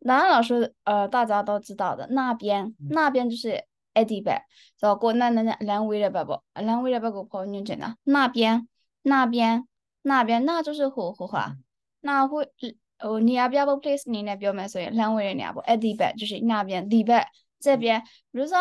男老师，呃，大家都知道的，那边，那边就是埃 a 白，找过那那那南威的白的跑那边，那边，那边，那就是火火花。那会，哦，你那边不 a 认识你那边么？所以，南威的那不埃地白，就是那边地白这边。比如说，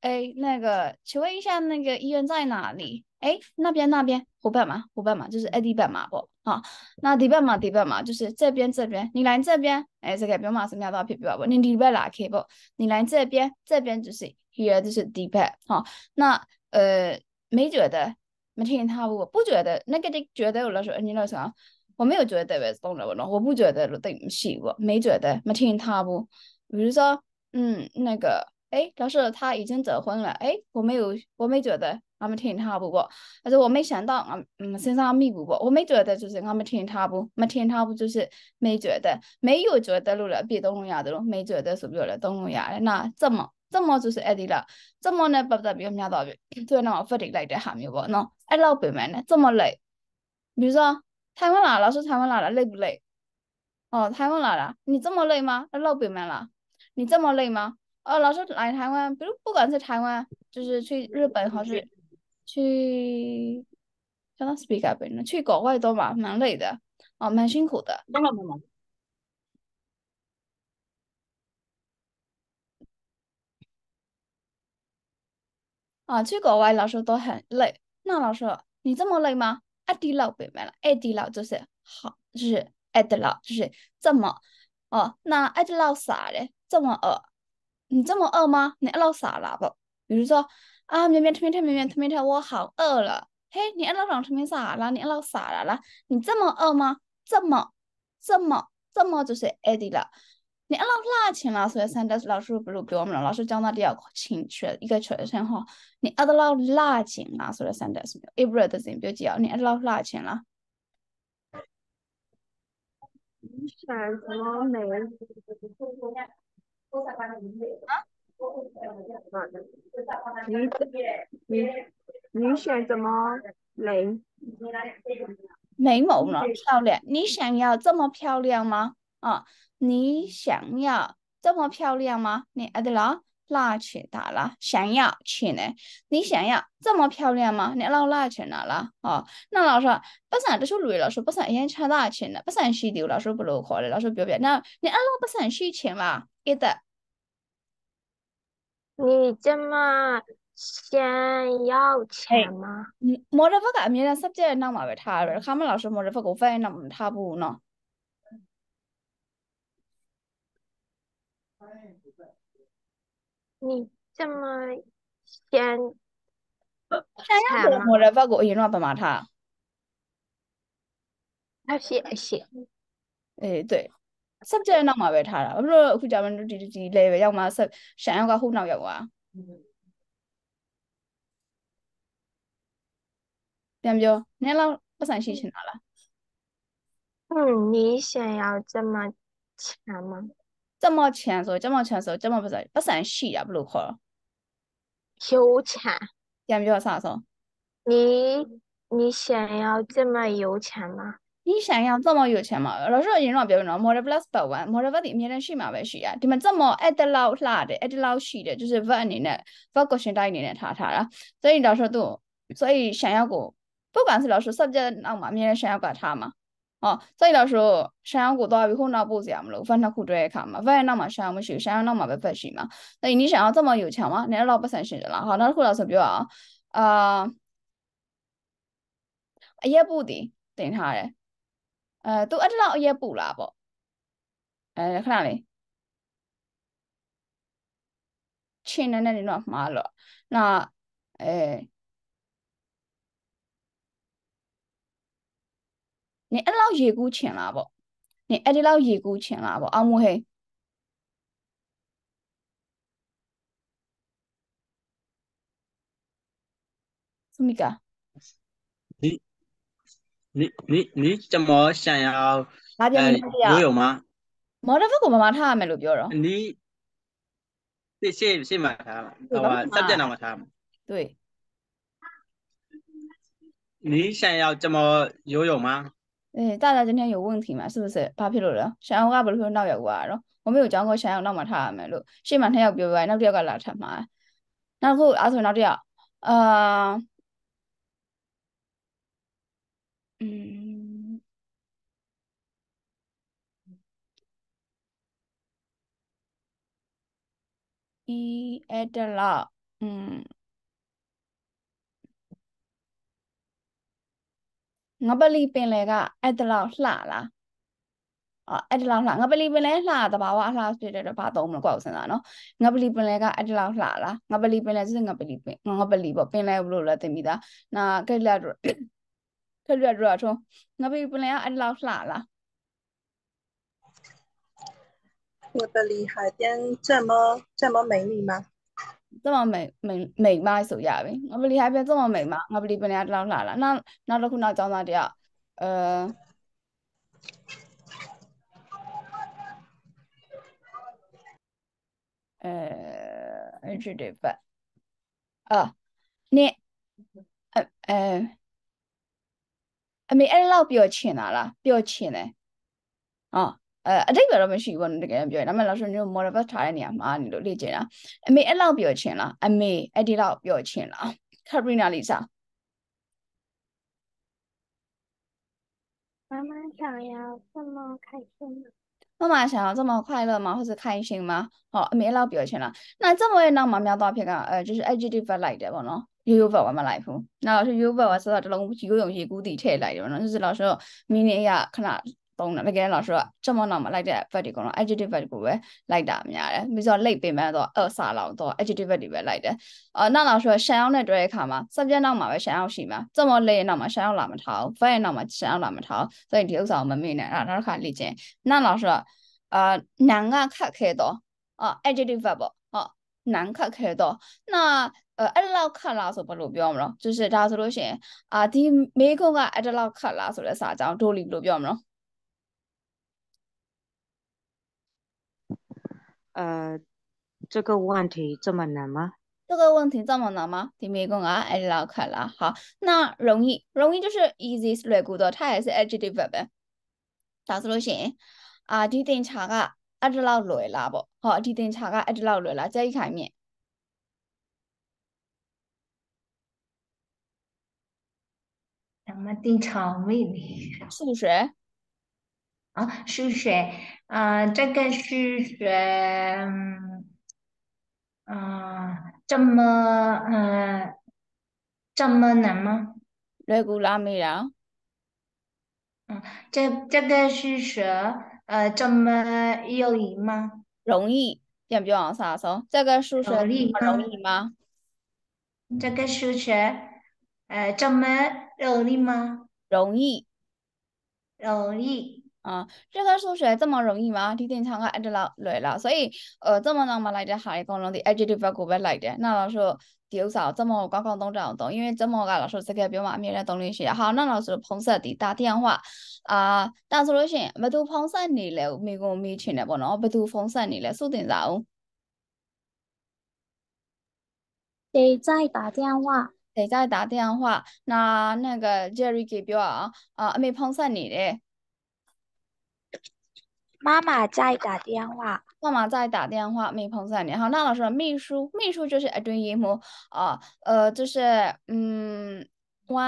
哎，那个，请问一下，那个医院在哪里？哎，那边那边，伙伴嘛，伙伴嘛，就是 A 地伴嘛不？啊，那 D 伴嘛，D 伴嘛，就是这边这边，你来这边，哎，这个表码是两道撇撇不？你 D 伴哪开不？你来这边这边就是 Here 就是 D 伴，好，那呃没觉得，没听他不？不觉得，那个你觉得我来说你来说，我没有觉得，我懂了不？我不觉得对不起我，没觉得，没听他不？比如说，嗯，那个，哎，他说他已经结婚了，哎，我没有，我没觉得。我们听他不？过，但是我没想到，我嗯，身上没不。我没觉得，就是我们听他不？我们他塌不就是没觉得，没有觉得路了比东欧要的路，没觉得是不了东欧的，那怎么，怎么就是哎的了？怎么呢？不得不伢道，就那我不得来的下面啵？那哎，老板们呢？这么累？比如说，台湾老师，台湾老的累不累？哦，台湾老的，你这么累吗？那老板们了，你这么累吗？哦，老师来台湾，比如不管是台湾，就是去日本，还是……去，相当是比较笨的。去国外都蛮蛮累的，哦，蛮辛苦的。当然蛮忙。啊，去国外老师都很累。那老师，你这么累吗？阿弟老别买了，阿弟老就是好，就是阿德老就是这么。哦，那阿德老啥嘞？这么饿？你这么饿吗？你老啥了不？比如说。啊！绵绵兔绵兔绵绵兔绵兔，我好饿了。嘿，你老长兔绵傻了，你老傻了啦！你这么饿吗？这么、这么、这么就是饿的了。你老哪去了？所以三段老师不如给我们老师讲到第二个前学一个学称哈。你老到哪去了？所以三段是没有一个人不要急哦。你老哪去了？你说什么？没啊？你你你选什么眉眉毛了漂亮？你想要这么漂亮吗？啊，你想要这么漂亮吗？你阿的了？拉去打了？想要钱呢？你想要这么漂亮吗？你老拉去哪了？哦，那老师不是都是女老师？不是也去大钱的？不是很稀丢老师不如课了？老师表要那，你阿老不是很稀钱嘛？给的。你这么想要钱吗？没得办法，明天实街能买点他，他们老师没得发稿费，能不他不呢？你这么想要钱吗？没得发稿费，你怎么买他？谢谢。哎，对。subject နောက်မှာပဲထားတာဘာဖြစ်လို့အခုကြာမှဒီဒီ level ရောက်မှရှန်ရောက်ကဟိုနောက်ရောက်သွားပြန်ပြောနင်းလောက်ပတ်စံရှိချင်တာလား嗯，你想要这么强吗？这么强说，这么强说，这么不是不生气啊？不如可有钱？讲句话啥说？你你想要这么有钱吗？你想要这么有钱嘛？老师有人老表呢，model plus 百万，model 不顶面的是嘛呗是啊？你们这么爱得老辣的，爱得老细的，就是不按你的，不个性带你的他他啦。所以老师都，所以想要过，不管是老师 subject 那嘛，面想要管他嘛。哦，所以老师想要过到以后那不这样了，反正苦追看嘛，反正那嘛想要没修，想要那嘛不不行嘛。所以你想要这么有钱嘛？你老不省心的啦。好，那胡老师表啊，啊，也不的，等他嘞。အဲသူအဲ့တလောက်အရက်ပူလာပေါ့အဲခဏလေးချင်းနဲ့နဲ့တော့မှားလို့နာအဲနေအဲ့လောက်ရေကူးချင်လားပေါ့နေအဲ့ဒီလောက်ရေကူးချင်လားပေါ့အောင်မဟဲ့စမိကာဒီ你你你怎么想要？哪边没有？我有吗？မော်ဒယ်ဘုတ်ကိုမမထားရမယ်လို့ပြောတော့你这些是嘛？他好吧，这边那么他，对你想要怎么游泳吗？哎大家今天有问题嘛是不是ဘာဖြစ်လို့လဲရှန်အောင်ကဘယ်လိုပြောနောက်ရောက်သွားတာတော့မမေကိုကြောင်းကိုရှန်အောင်နောက်မှာထားရမယ်လို့ရှေ့မှာနှစ်ယောက်ပြောပြတယ်နောက်တစ်ယောက်ကလာထပ်မှာနောက်တစ်ခုအားဆိုရင်နောက်တစ်ယောက်အာ嗯，一艾德拉，嗯，ငပလီပင်လယ်က艾德拉လှလားအော်အဲ့ဒီလောက်လှငပလီပင်လဲလှတဘာဝအလှဖြစ်တဲ့တော့ဘာသုံးမလဲကိုယ့်ကိုစဉ်းစားနော်ငပလီပင်လဲကအဲ့ဒီလောက်လှလားငပလီပင်လဲစစ်ငပလီပင်ငပလီပေါ့ပင်လဲဘလို့လဲသိမိသားနာကိလက်他弱弱从，我不不聊俺老师啦了。我的厉害点这么这么美丽吗？这么美美美吗？属于的，我不厉害点这么美吗？我不不聊老师啦了。那那落去那找哪的啊？呃，呃，二十八。啊，你，呃呃。အမေအဲ့လောက်ပြောချင်တာလားပြောချင်တယ်ဟောအဲအတိတ်ကတော့မရှိဘူးတကယ်ပြောရင်ဒါပေမဲ့လောက်ဆိုကျွန်တော် model bus ထားတဲ့နေရာမှာနေလို့လေ့ကျင်တာအမေအဲ့လောက်ပြောချင်လားအမေအဲ့ဒီလောက်ပြောချင်လား Katrina Lisa 妈妈想要这么开心吗？妈妈想要这么快乐吗？或者开心吗？哦，没老表现了。那这么也让妈喵到偏讲，呃，就是 adjective 来的不喏，悠悠不我们来不。那老师悠悠不我说到这龙游泳是固定起来的喏，就是老师明年呀，看那သုံးတာ mechanical law ဆိုတော့ကျွန်မနောက်မှာလိုက်တဲ့ verb တွေကတော့ adjective verb ကိုပဲလိုက်တာများတယ်ပြီးတော့ late ပင်ပန်းတော့အစာလောင်တော့ adjective verb တွေပဲလိုက်တယ်အော်နောက်လာဆိုတော့ရှန်အောင်နဲ့တွဲတဲ့အခါမှာ subject နောက်မှာပဲရှန်အောင်ရှိမှာကျွန်မ late ရဲ့နောက်မှာရှန်အောင်လာမထားဘူး verb ရဲ့နောက်မှာရှန်အောင်လာမထားဘူးဆိုရင်ဒီဥစ္စာကိုမမေ့နဲ့အဲ့ဒါနောက်တစ်ခါလေ့ကျင့်နောက်လာဆိုတော့အာနန်ကခတ်ခဲတော့အော် adjective verb ပေါ့ဟုတ်နန်ခတ်ခဲတော့နောက်အဲ့လောက်ခတ်လားဆိုဘယ်လိုပြောမလို့就是ဒါဆိုလို့ရှင်အာဒီမေးခွန်းကအဲ့လောက်ခတ်လားဆိုတဲ့စာအကြောင်းဒိုလီဘယ်လိုပြောမလို့呃，这个问题这么难吗？这个问题这么难吗？听别个啊，哎，老可了，好，那容易，容易就是 easy o o d 它也是 adjective 呗。但是嘞先，啊，地点差个，一直老乱啦不？好，地点差个一直老乱啦，再一看面，什么地长味的，是不是？啊，数学，啊，这个数学，嗯，这么，嗯，这么难吗？难度拉没啦？嗯，这这个数学，呃，这么容易吗？容易，要不往啥说，这个数学容易吗？这个数学，呃，这么容易吗？容易，容易。啊，这个数学这么容易吗？你经常看，哎，这老累了，所以呃，这么让嘛来的还讲了的 adjective 股别来的，那老师ဒီဥစ္စာကိုကျွန်မကောင်းကောင်းသုံးကြအောင်သုံး因为ကျွန်မကလာဆိုစကားပြောမှာအမြဲတမ်းသုံးလို့ရှိရဟာနောက်လာဆိုဖုံးဆက်ဒီတာတရားဟွာအာတန်ဆိုလို့ရှိရင်ဘသူဖုံးဆက်နေလဲမိကုံမိချင်တယ်ပေါ့နော်ဘသူဖုံးဆက်နေလဲစုတင်စားအောင်谁在打电话？谁在打电话？那那个 Jerry 给表啊啊，没碰上你嘞。妈妈在打电话，妈妈在打电话，没碰上你好，那老师，秘书，秘书就是 d r 堆 a 务，哦，呃，就是，嗯，我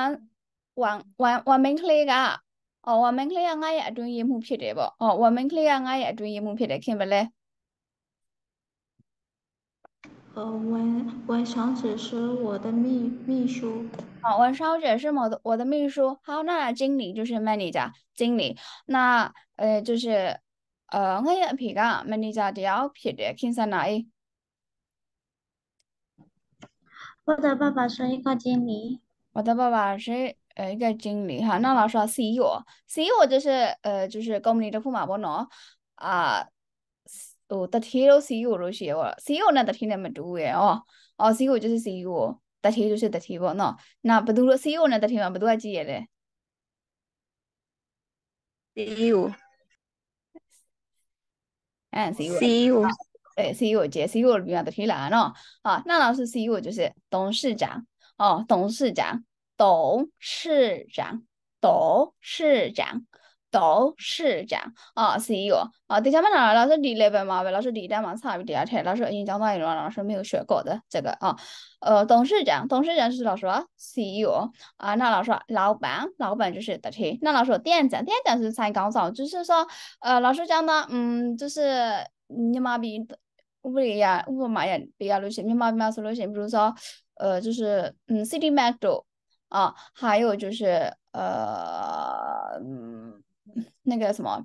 我我我门口一啊，哦，我门口一 r 我也堆业务，听得不？哦，我门口一 r 我也 e 业务，听得看不嘞？呃，晚晚小姐是我的秘秘书，哦，晚小姐是我的我的秘书。好，那经理就是 manager，经理，那呃就是。အာငါရဲ့အဖေကမန်နေဂျာတယောက်ဖြစ်တယ်ခင်ဆန္ဒအေး我的爸爸是一个经理。我的爸爸是呃一个经理哈，那老师 CEO，CEO 就是呃就是 company 的副马波喏啊，哦，的天都 CEO 都写我，CEO 那的天那么多耶哦哦，CEO 就是 CEO，的天就是的天不喏，那不都 CEO 那的天嘛不都还记得嘞？CEO。嗯，C o 诶，C e o 即，C U，变啊，的起啦。哦。好，那老师，C e o 就是董事长哦，董事长，董事长，董事长。董事长啊，是 e o 啊。等下嘛，们老师你一遍嘛，老师第一遍嘛差不第二天老师已经讲到一种老师没有学过的这个啊。呃，董事长，董事长是老师啊，c e o 啊。那老师老板，老板就是的题。那老师店长，店长是才刚上，就是说呃，老师讲的，嗯，就是你妈逼物理呀，我妈嘛呀不要留心，你妈逼嘛事留心，比如说呃，就是嗯，City Metro 啊，还有就是呃，嗯。那个什么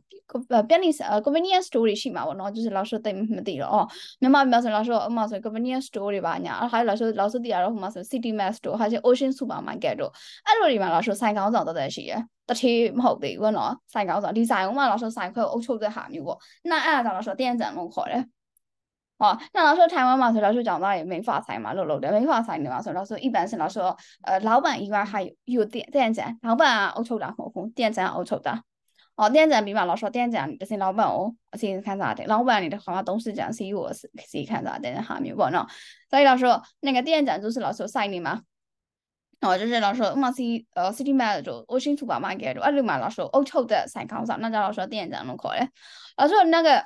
呃便利呃 convenience store တွေရှိမှာပေါ့နော်就是老师သိမသိတော့အော်မြန်မာမှာဆို老师ဥမာဆို convenience store တွေပါညာဟာ老师老师သိရတော့ဟိုမှာဆို city max store ဟာရှိ ocean supermarket တို့အဲ့လိုတွေမှာ老师ဆိုင်ကောင်းဆောင်တော်တော်ရှိရယ်တထေးမဟုတ်သေးဘူးနော်ဆိုင်ကောင်းဆောင်ဒီဆိုင်ဥမာ老师ဆိုင်ခွဲအုပ်ချုပ်တဲ့ဟာမျိုးပေါ့那အဲ့ဒါကြောင့်老师တန်ကြံလို့ခေါ်တယ်哦，那老师台湾嘛，所以老师讲到也没发财嘛，露露的没发财的嘛，所以老师一般是老师呃，老板以外还有店店长，老板啊，欧洲的，欧洲店长欧洲的。哦，店长比方老师说，店长就是老板哦，是看啥的？老板你的话啥东西，这是我的，是是看啥的下面问咯。所以老师，那个店长就是老师晒面嘛。哦，就是老师，我们是呃，实体店就我先出把嘛，给的。啊，立马老师，我晓的晒看啥，那家老师店长弄个嘞？老师那个，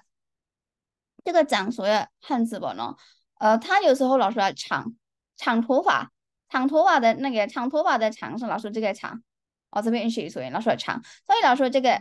这个长说也汉字白咯。呃，他有时候老师还长长头发，长头发的那个长头发的长是老师这个长。哦，这边允许所以老说长，所以老说这个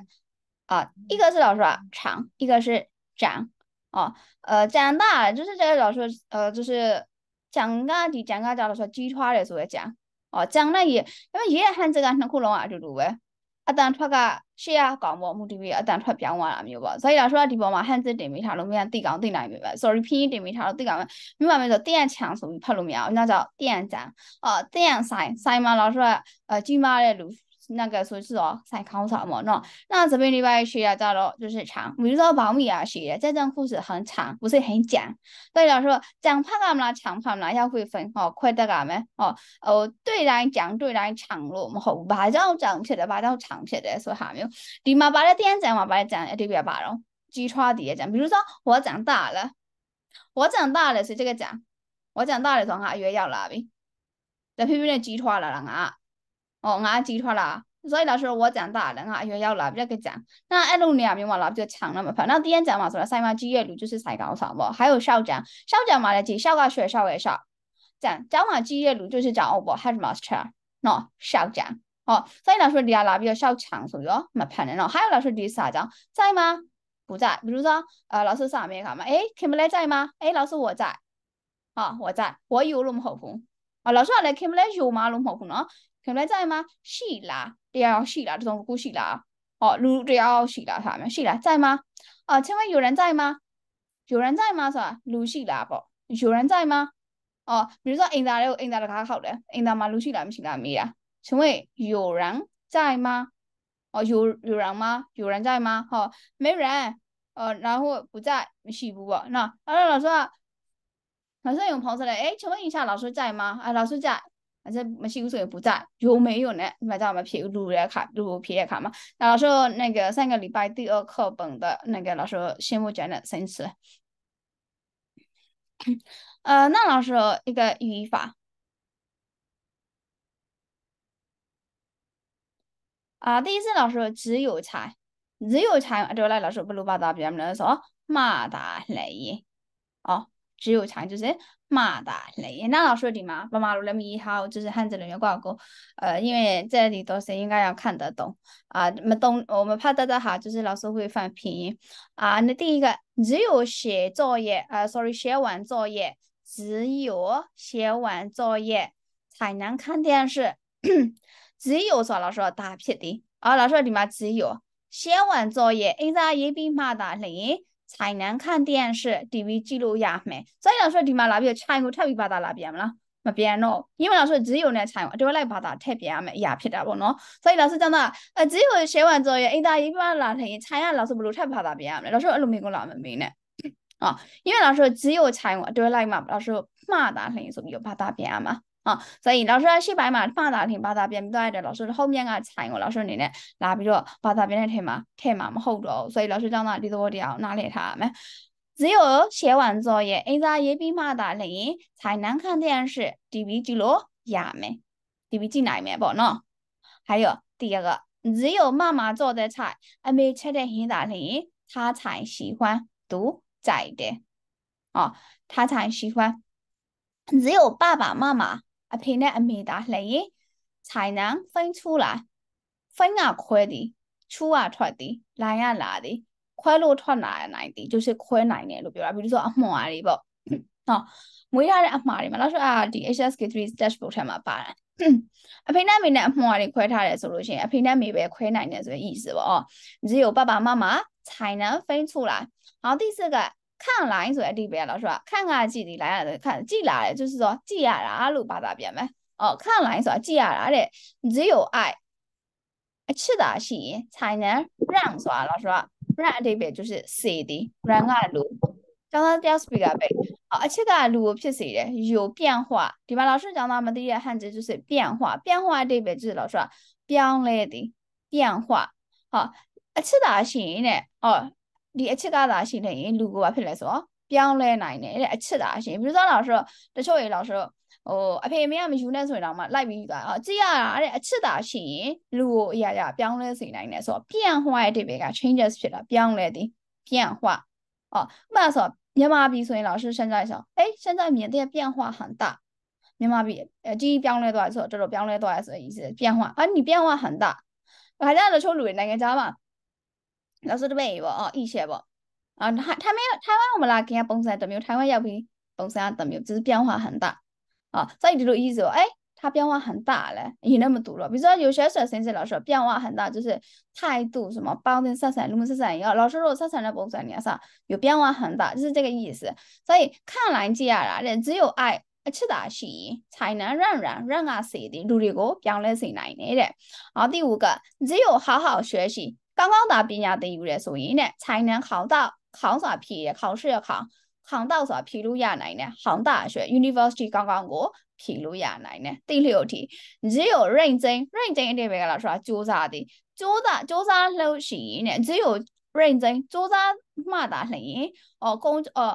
啊，一个是老说长，一个是长哦，呃，长大了就是这个老说呃，就是长大的长大叫老说鸡ထွားတယ်ဆိုရကြ။ဩကြံလိုက်ရေဒါပေမဲ့ရေးတဲ့ဟန်စကနှစ်ခုလုံးကအတူတူပဲ။အတန်ထွက်ကရှေ့ရကောင်ပေါ့မူတီဗီအတန်ထွက်ပြောင်းသွားတာမျိုးပေါ့။ဇိုက်လာဆိုတော့ဒီပေါ်မှာဟန်စစ်တင်မိထားလို့မင်းကတိကောင်သိနိုင်ပြီပဲ။ sorry ဖင်းတင်မိထားလို့သိကောင်မင်းမမဲဆိုတင့်ချံဆိုပြီးဖတ်လို့မရအောင်။နောက်ကြောင့်တင့်ချံ။ဩတင့်ဆိုင်ဆိုင်မှာလာဆိုတော့အကြီးမားတဲ့လူ那个说是哦，才考场嘛，那那这边礼拜学啊，叫做就是长，比如说保密啊学，这段故事很长，不是很讲。对了说，讲怕干嘛长怕嘛，要会分哦，快得干嘛哦哦，对来讲对来长路嘛，好，把这讲起来，把这长起来，说下面，你嘛把这点讲嘛，把这讲这边把咯，基础底讲，比如说我长大了，我长大了是这个讲，我长大了，从啊约要拉呗，那偏偏的基础了啦啊。哦，俺寄出了。所以老师我长大了，俺又要了，不要给讲。那二路两边嘛，老比较强了嘛，反正第一讲嘛，说了赛马机业路就是赛高潮嘛，还有校长，校长嘛，来几校个学校也少。讲讲完机业路就是讲哦，我还是 master，喏，校长。哦，所以老师你要拿比较校长，所以哦，没判人哦。还有老师第啥讲在吗？不在。比如说，呃，老师上面看嘛，哎，Kim 来在吗？哎，老师我在。啊，我在，我有那么好不？啊，老师啊，来 Kim 来有吗？那么好不呢？ခင်ဗျားကြိုင်မှာရှိလားတရားရောရှိလားတစုံတစ်ခုရှိလားဟောလူတရားရောရှိလားဆိုတာမျိုးရှိလားကြိုင်မှာအော်ချင်းမယူရန်ကြိုင်မှာယူရန်ကြိုင်မှာဆိုတာလူရှိလားပေါ့ယူရန်ကြိုင်မှာအော်比如说အိမ်သားတွေကိုအိမ်သားတကားခောက်တယ်အိမ်သားမှာလူရှိလားမရှိလားမေးတာ请问有人在吗？哦，有有人吗？有人在吗？哈、哦，没人。呃，然后不在，是不不？那，然后老师，老师用旁声的，哎，请问一下，老师在吗？啊，老师在。反正没休息，所也不在。有没有呢？你知我们皮路列卡，路皮列卡嘛。那老师那个上个礼拜第二课本的那个老师新木讲的生词。呃，那老师一个语法。啊，第一次老师只有才，只有才。就那老师不如把达比咱们说马达雷。哦，只有才就是。马大雷，那老师的嘛，妈马路两米一号，就是汉字里面挂个，呃，因为这里都是应该要看得懂啊，没懂我们怕大家哈，就是老师会放拼音啊。那第一个，只有写作业，呃，sorry，写完作业，只有写完作业才能看电视，只有啥老师要大屁的，啊，老师的嘛只有写完作业，应该也比马大雷。才能看电视，TV 记录呀没？所以老师，你妈那边菜我特别把它那边了。မပြန်တော့ညီမလာဆိုဇီယုံနဲ့ဆိုင်ကိုအတွဲလိုက်ဘာသာထည့်ပြရမယ်အရာဖြစ်တာပေါ့နော်ဆိုတော့လာဆိုကျမအဇီယုံ share 完之后ရဲ့အင်တာရေးပြလာထရင်ဆိုင်ရလာဆိုဘယ်လိုထပ်ဘာသာပြရမလဲတော့ဆိုအဲ့လိုမင်းကလာမမင်းနဲ့အော်ညီမလာဆိုဇီယုံဆိုင်ကိုအတွဲလိုက်မှာလာဆိုမှားတာလှရင်ဆိုပြီးတော့ဘာသာပြန်ရမှာ啊，所以老师西白嘛，放大听八大片，对的，老师后面啊，采我老师你呢，拿比如八大片的题嘛，题嘛么好多，所以老师讲那里头我要拿来他们。只有写完作业，人家也比马达累，才能看电视。TV 记录也没，TV 记哪面不呢？还有第二个，只有妈妈做的菜，还没吃的很大累，他才喜欢独在的。哦，他才喜欢。只有爸爸妈妈。အဖေနဲ့အမေသာလှည့်ရင်ခြိုင်နံဖိန်ချူလာဖိန်ကခွဲသည်ချူကထွက်သည်လိုင်ကလာသည်ခွဲလို့ထွက်လာနိုင်သည်就是ခွဲနိုင်တယ်လို့ပြောတာပြီးတော့အမှွန်အားတွေပေါ့ဟောငွေရတဲ့အမှားတွေမှာနောက်ဆိုအာဒီ HSK3 dashboard ထဲမှာပါတယ်အဖေနဲ့အမေနဲ့အမှားတွေခွဲထားတယ်ဆိုလို့ရှိရင်အဖေနဲ့အမေပဲခွဲနိုင်တယ်ဆိုရင်意思ပေါ့哦只有爸爸妈妈才能分出来然后第四个看来所以这边了是吧？看看几里来了，看寄来了，就是说寄来了路把它变没？哦，看来说寄来了的，只有爱，吃的是才能让说了是吧？让这边就是谁的让爱路，讲到第二 speaker 呗。哦，而且个路偏谁的有变化，对吧？老师讲到我们第一汉字就是变化，变化这边就是老师讲来的变化。好，而且的是呢，哦。ဒီအချစ်ကသာရှိနေရင်လူကိုဘာဖြစ်လဲဆိုတော့ပြောင်းလဲနိုင်တယ်တဲ့အချစ်သာရှိရင်ပြီးတော့တော့ဆိုတော့တချို့ရေလောက်ဆိုတော့ဟိုအဖေမေကမယူနဲ့ဆိုရင်တော့မှလိုက်ပြီးသွားအောင်ကြည့်ရတာတဲ့အချစ်သာရှိရင်လူကိုအရာရာပြောင်းလဲစေနိုင်တယ်ဆိုတော့ပြန်ဟွာရဲ့အတိပဲက changes ဖြစ်တာပြောင်းလဲသည်ပြန်ဟွာအော်ဥပမာဆိုမြန်မာပြည်ဆိုရင်တော့ရှမ်းကြိုက်ဆိုအေးရှမ်းကြိုက်မြင်တဲ့ပြန်ဟွာဟန်တာမြန်မာပြည်အကြီးပြောင်းလဲသွားဆိုတော့တော်တော်ပြောင်းလဲသွားရဆိုရင်ပြန်ဟွာအဲ့ဒီပြန်ဟွာဟန်တာဒါကြတော့တချို့လူတွေနိုင်ငံခြားမှာနောက်ဆုံးတစ်ပိတ်ရေပေါ့အော် e-share ပေါ့အော်ထိုင်ဝမ်ထိုင်ဝမ်ကိုမလာခင်ကပုံစံတစ်မျိုးထိုင်ဝမ်ရောက်ပြီးပုံစံတစ်မျိုး就是ပြောင်း化很大啊所以ဒီလို意思哦哎它变化很大嘞也那么多了比如说有些学生是老师变化很大就是态度什么包跟色彩那么色彩一样老师说色彩的部分你要啥有变化很大就是这个意思所以看来接下来的只有爱အချစ်သာရှိရင်才能让人让啊စေတဲ့လူတွေကိုပြောင်းလဲစေနိုင်တယ်တဲ့။အော်ဒီက只有好好学习刚刚打ပညာသင်ယူရဲဆိုရင်တဲ့才能考到考စာဖြေရ考试ရ考ခေါင်တောက်ဆိုတာဖြီလို့ရနိုင်တယ်။ခေါင်တာအရွယ် university ကောင်းကောင်းကိုဖြီလို့ရနိုင်တယ်။တိလျော်ထိဇေကို range range အတိပဲကလားဆိုတာစ조사သည်စ조사စ조사လို့ရှိရင်ねဇေကို range စ조사မှတာလှရင်အော်ကုန်းအော်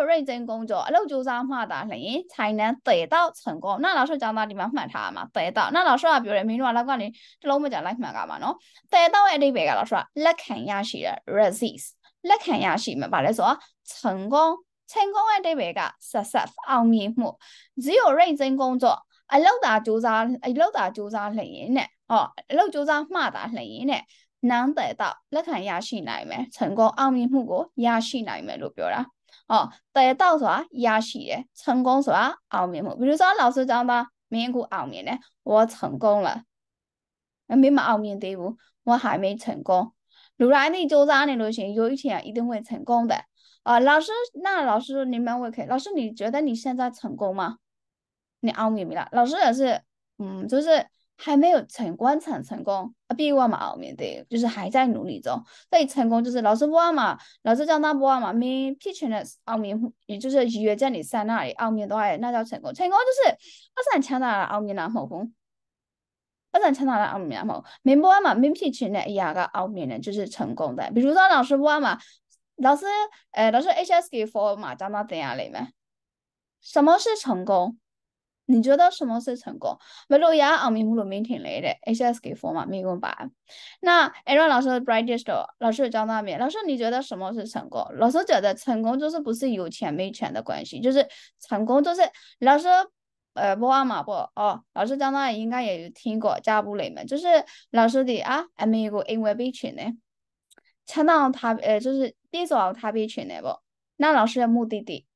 0 range ကုန်းကျော်အလုပ်စ조사မှတာလှရင်ခြိုင်နှန်းသေတော့存ကုန်နောက်လာဆောကျောင်းသားဒီမှာမှတ်ထားရမှာသေတော့နောက်လာဆောကပြောတယ်မင်းတို့ကလောက်ကနေတလုံးမကြလိုက်မှတ်ကမှာနော်သေတော့ရဲ့အဓိပ္ပာယ်ကတော့ဆောလက်ခံရရှိတဲ့ resist လက်ခံရရှိမှာဗါလဲဆိုတော့存ကုန်成功ရဲ့အဓိပ္ပာယ်က success အောင်မြင်မှု0 range ကုန်းကျော်အလောက်တာစ조사အလောက်တာစ조사လှရင်နဲ့ဟောအလောက်စ조사မှတာလှရင်နဲ့နန်းတဲ့တော့လက်ခံရရှိနိုင်မယ်။成功အောင်မြင်မှုကိုရရှိနိုင်မယ်လို့ပြောတာ။ဟောတဲ့တော့ဆိုတာရရှိတယ်။成功ဆိုတာအောင်မြင်မှု။比如说老师讲到မင်းကိုအောင်မြင်တယ်။我成功了။အမင်းမအောင်မြင်သေးဘူး။我还没成功။လူတိုင်းနေစ조사နေလို့ရှင်有一天一定会成功的。啊，老师，那老师你们问可以，老师你觉得你现在成功吗？你奥秘没了，老师也是，嗯，就是还没有成功，产成功啊！比如话嘛，奥米的，就是还在努力中。所以成功就是老师话嘛，老师叫那话嘛，n 皮全的奥秘，也就是预约在你在那里奥秘的话，那叫成功。成功就是，不是强大的奥秘蓝红，不是强大的奥米蓝红，名皮话嘛，名皮全的伊啊个奥秘呢就是成功的。比如说老师话嘛，老师，呃，老师 HSK four 嘛，教那怎样嘞嘛？什么是成功？你觉得什么是成功？Melody 啊，咪不如明天来嘞。HSK four 嘛，咪共八。那 Aaron 老师，Brightest 老师有讲到咩？老师你觉得什么是成功？老师觉得成功就是不是有钱没钱的关系，就是成功就是老师呃不二嘛不哦。老师讲到应该也有听过加布里面，就是老师的啊，咪有个 n 为贫穷嘞，相当于他呃就是比作他被穷嘞不？那老师的目的地，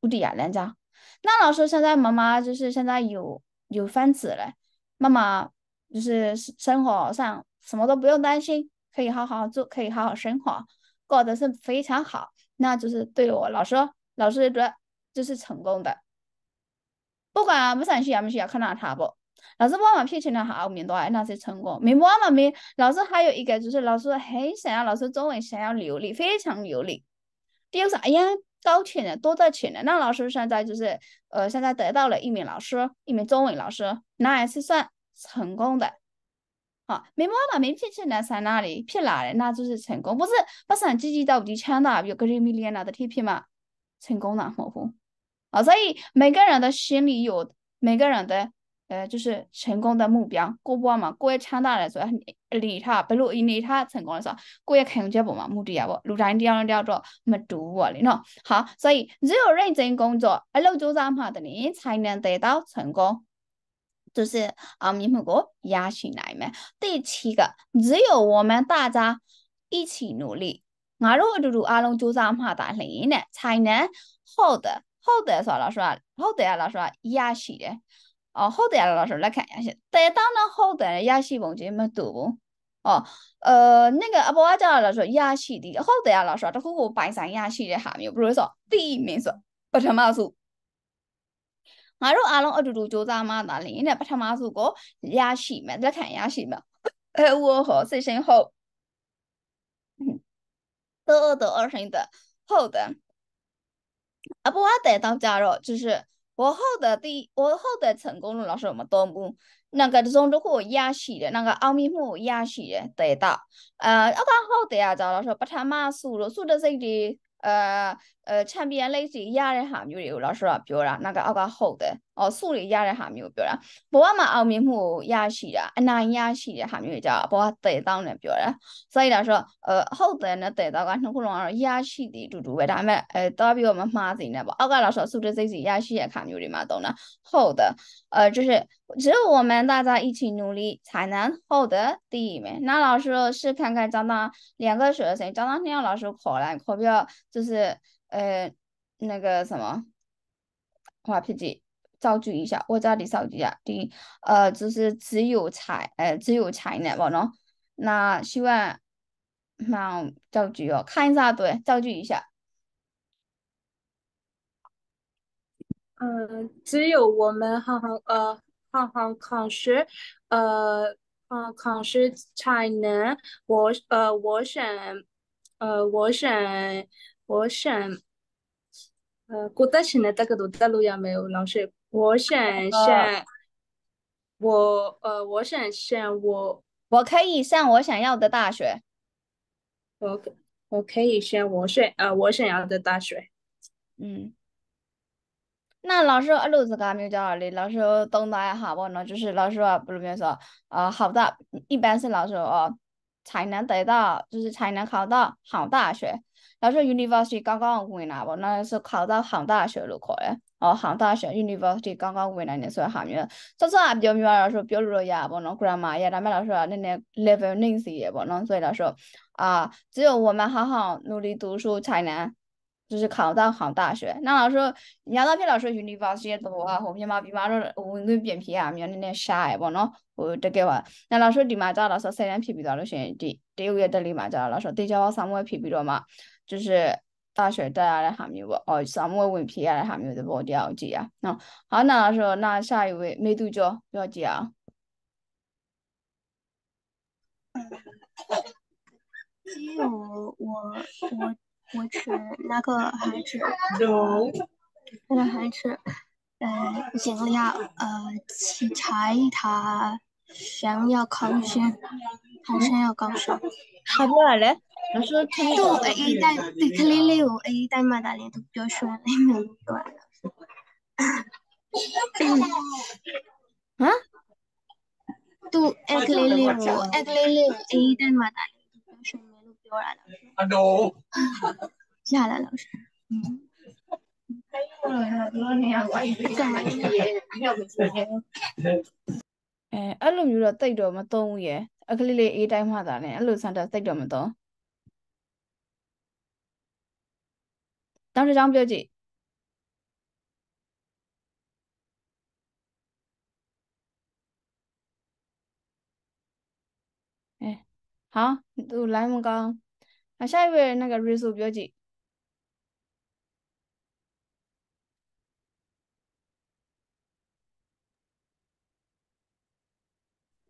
目的呀两家。那老师现在妈妈就是现在有有饭吃了，妈妈就是生生活上什么都不用担心，可以好好做，可以好好生活，过得是非常好。那就是对我老师，老师觉得就是成功的，不管不想去也不去，要看到他不。老师妈妈脾气了好，明白，那些成功，没白妈没老师还有一个就是老师很想要，老师中文想要流利，非常流利。第二个，哎呀。高潜的多到潜的，那老师现在就是，呃，现在得到了一名老师，一名中文老师，那也是算成功的，好，没办法，没骗钱的在哪里骗哪里，那就是成功，不是不是积极到五千了，有个人民币拿的 TP 嘛，成功了，啊，所以每个人的心里有每个人的。呃，就是成功的目标，过不嘛，过一长大来说，离他，比如伊离他成功的时候，过一看这步嘛，目的啊不，路上掉了掉着没读我哩喏。好，所以只有认真工作，一路做上好的你，才能得到成功。就是啊，你们给压起来没？第七个，只有我们大家一起努力，俺如果就如阿龙做上好的哩呢，才能获得，获得啥了说，获得了说，压起来。အော်ဟုတ်တယ်လားဆိုလက်ခံရရှိတယ်တောင်းတော့ဟုတ်တယ်ရရှိပုံချင်းမတူဘူး哦呃那个အပေါ်ကကြတော့ဆိုရရှိသည်ဟုတ်တယ်လားဆိုတော့တခုကိုပိုင်ဆိုင်ရရှိတဲ့ဟာမျိုးဘယ်လိုဆိုတော့တိမင်းဆိုပထမဆုံးငါတို့အားလုံးအတူတူစ조사မှသာလင်းတဲ့ပထမဆုံးကိုရရှိမယ်လက်ခံရရှိမယ်အဲဦးဟောစိတ်ရှင်ဟုတ်တော့တော့အရင်တဟုတ်တယ်အပေါ်အတဲတောင်းကြတော့就是我后的第我后的成功了，老师我们东部那个中途我压细的那个奥秘木压细的得到，呃，我讲后的啊，找老师把他妈输了，输的这里呃呃 champion 类似ရတဲ့ဟာမျိုးတွေကို Russia ပြောတာနောက်ကအောက်ကဟုတ်တယ်။အော်စုတွေရတဲ့ဟာမျိုးပြောတာ။ဘဝမှာအောင်မြင်မှုကိုရရှိတာအနိုင်ရရှိတဲ့ဟာမျိုးတွေကြတော့ဘဝတည်တောင်းတယ်ပြောတာ။ဆိုက်တာဆိုတော့အဟုတ်တယ်နဲ့တည်တောင်းကနှစ်ခုလုံးကတော့ရရှိသည်အတူတူပဲ။ဒါပေမဲ့အဲသွားပြီးတော့မမှားစေနဲ့ပေါ့။အောက်ကတော့ဆိုစုတစိတ်စီရရှိတဲ့အခါမျိုးတွေမှာတုံးတာ။ဟုတ်တယ်။呃，就是只有我们大家一起努力，才能获得第一名。那老师是看看张大两个学生，张大那样老师考来考不要，就是呃，那个什么，画皮机造句一下，我这里造句啊，一，呃就是只有才呃只有才能，冇咯？那希望那造句哦，看一下对，造句一下。嗯，只有我们好好呃好好考试，呃好好考试才能我呃我选呃我选。我想，呃，过段时间大概读在路呀没有？老师，我想选我，呃，我想选我，我可以上我想要的大学。我可，我可以选我选呃我想要的大学。嗯，那老师一路子噶没有教好哩，老师东南还好不？那就是老师说，不如明说，啊，好的，一般是老师哦才能得到，就是才能考到好大学。然后说 university 刚刚ဝင်လာပေါ့နော်ဆို考到杭大学လို့ခေါ်တယ်အော်ဟောင်တာရှင် university ကောင်းကောင်းဝင်နိုင်တယ်ဆိုတဲ့ဟာမျိုးစစအပြောမျိုးကတော့ဆိုပြောလို့တော့ရပါဘောနော် grammar ရဒါမှမဟုတ်ဆိုတာနည်းနည်း level နှိမ့်စီရပေါ့နော်ဆိုတော့ဆို啊只有我们好好努力读书才能就是考到好大学那老师ညာတော့ဖြစ်လာဆို university ရဲ့သဘောကဟိုမြန်မာပြည်မှာတော့ဝင်ခွင့်ပြင်ဖြစ်ရမျိုးနည်းနည်းရှားရပေါ့နော်ဟိုတကယ်ပါညာတော့ဆိုဒီမှာကြာတော့ဆို10တန်းဖြစ်ပြီးသွားလို့ရှင်ဒီတရုတ်ရဲ့တက်လေးမှာကြာတော့ဆိုတေချာဝဆောင်မွဲဖြစ်ပြီးတော့မှ就是大学带来的还没有哦，三个文凭带来的没有的比了解啊。那好，那老师，那下一位没多久表姐啊。姐，我我我我吃那个还是那个还是呃，尽量呃，其他他想要考一些还是要高数。ဘာပြောရလဲနောက်ဆုံးခလေးကိုအေးတိုင်းဒီကလေးလေးကိုအေးတိုင်းမှသာလင်းသူပြောရွှင်နိုင်မယ်လို့ပြောတာဟမ်သူအကလေးလေးကိုအကလေးလေးကိုအေးတိုင်းမှသာလင်းသူပြောရွှင်မယ်လို့ပြောတာလားအတော်ရလာလို့အဲ့ဒါကတော့နေရာဝိုင်းပြီးတော့နေရာရောက်ပြီဆိုရင်အဲအဲ့လိုမျိုးတော့တိတ်တော့မသုံးဘူးရယ်အကလေးလေးအေးတိုင်းမှသာလဲအဲ့လိုစန်တာတိတ်တော့မသုံးနောက်တစ်ကြောင်းပြောကြည့်哎，好，都来我们讲，那下一位那个 Rizzo 表姐。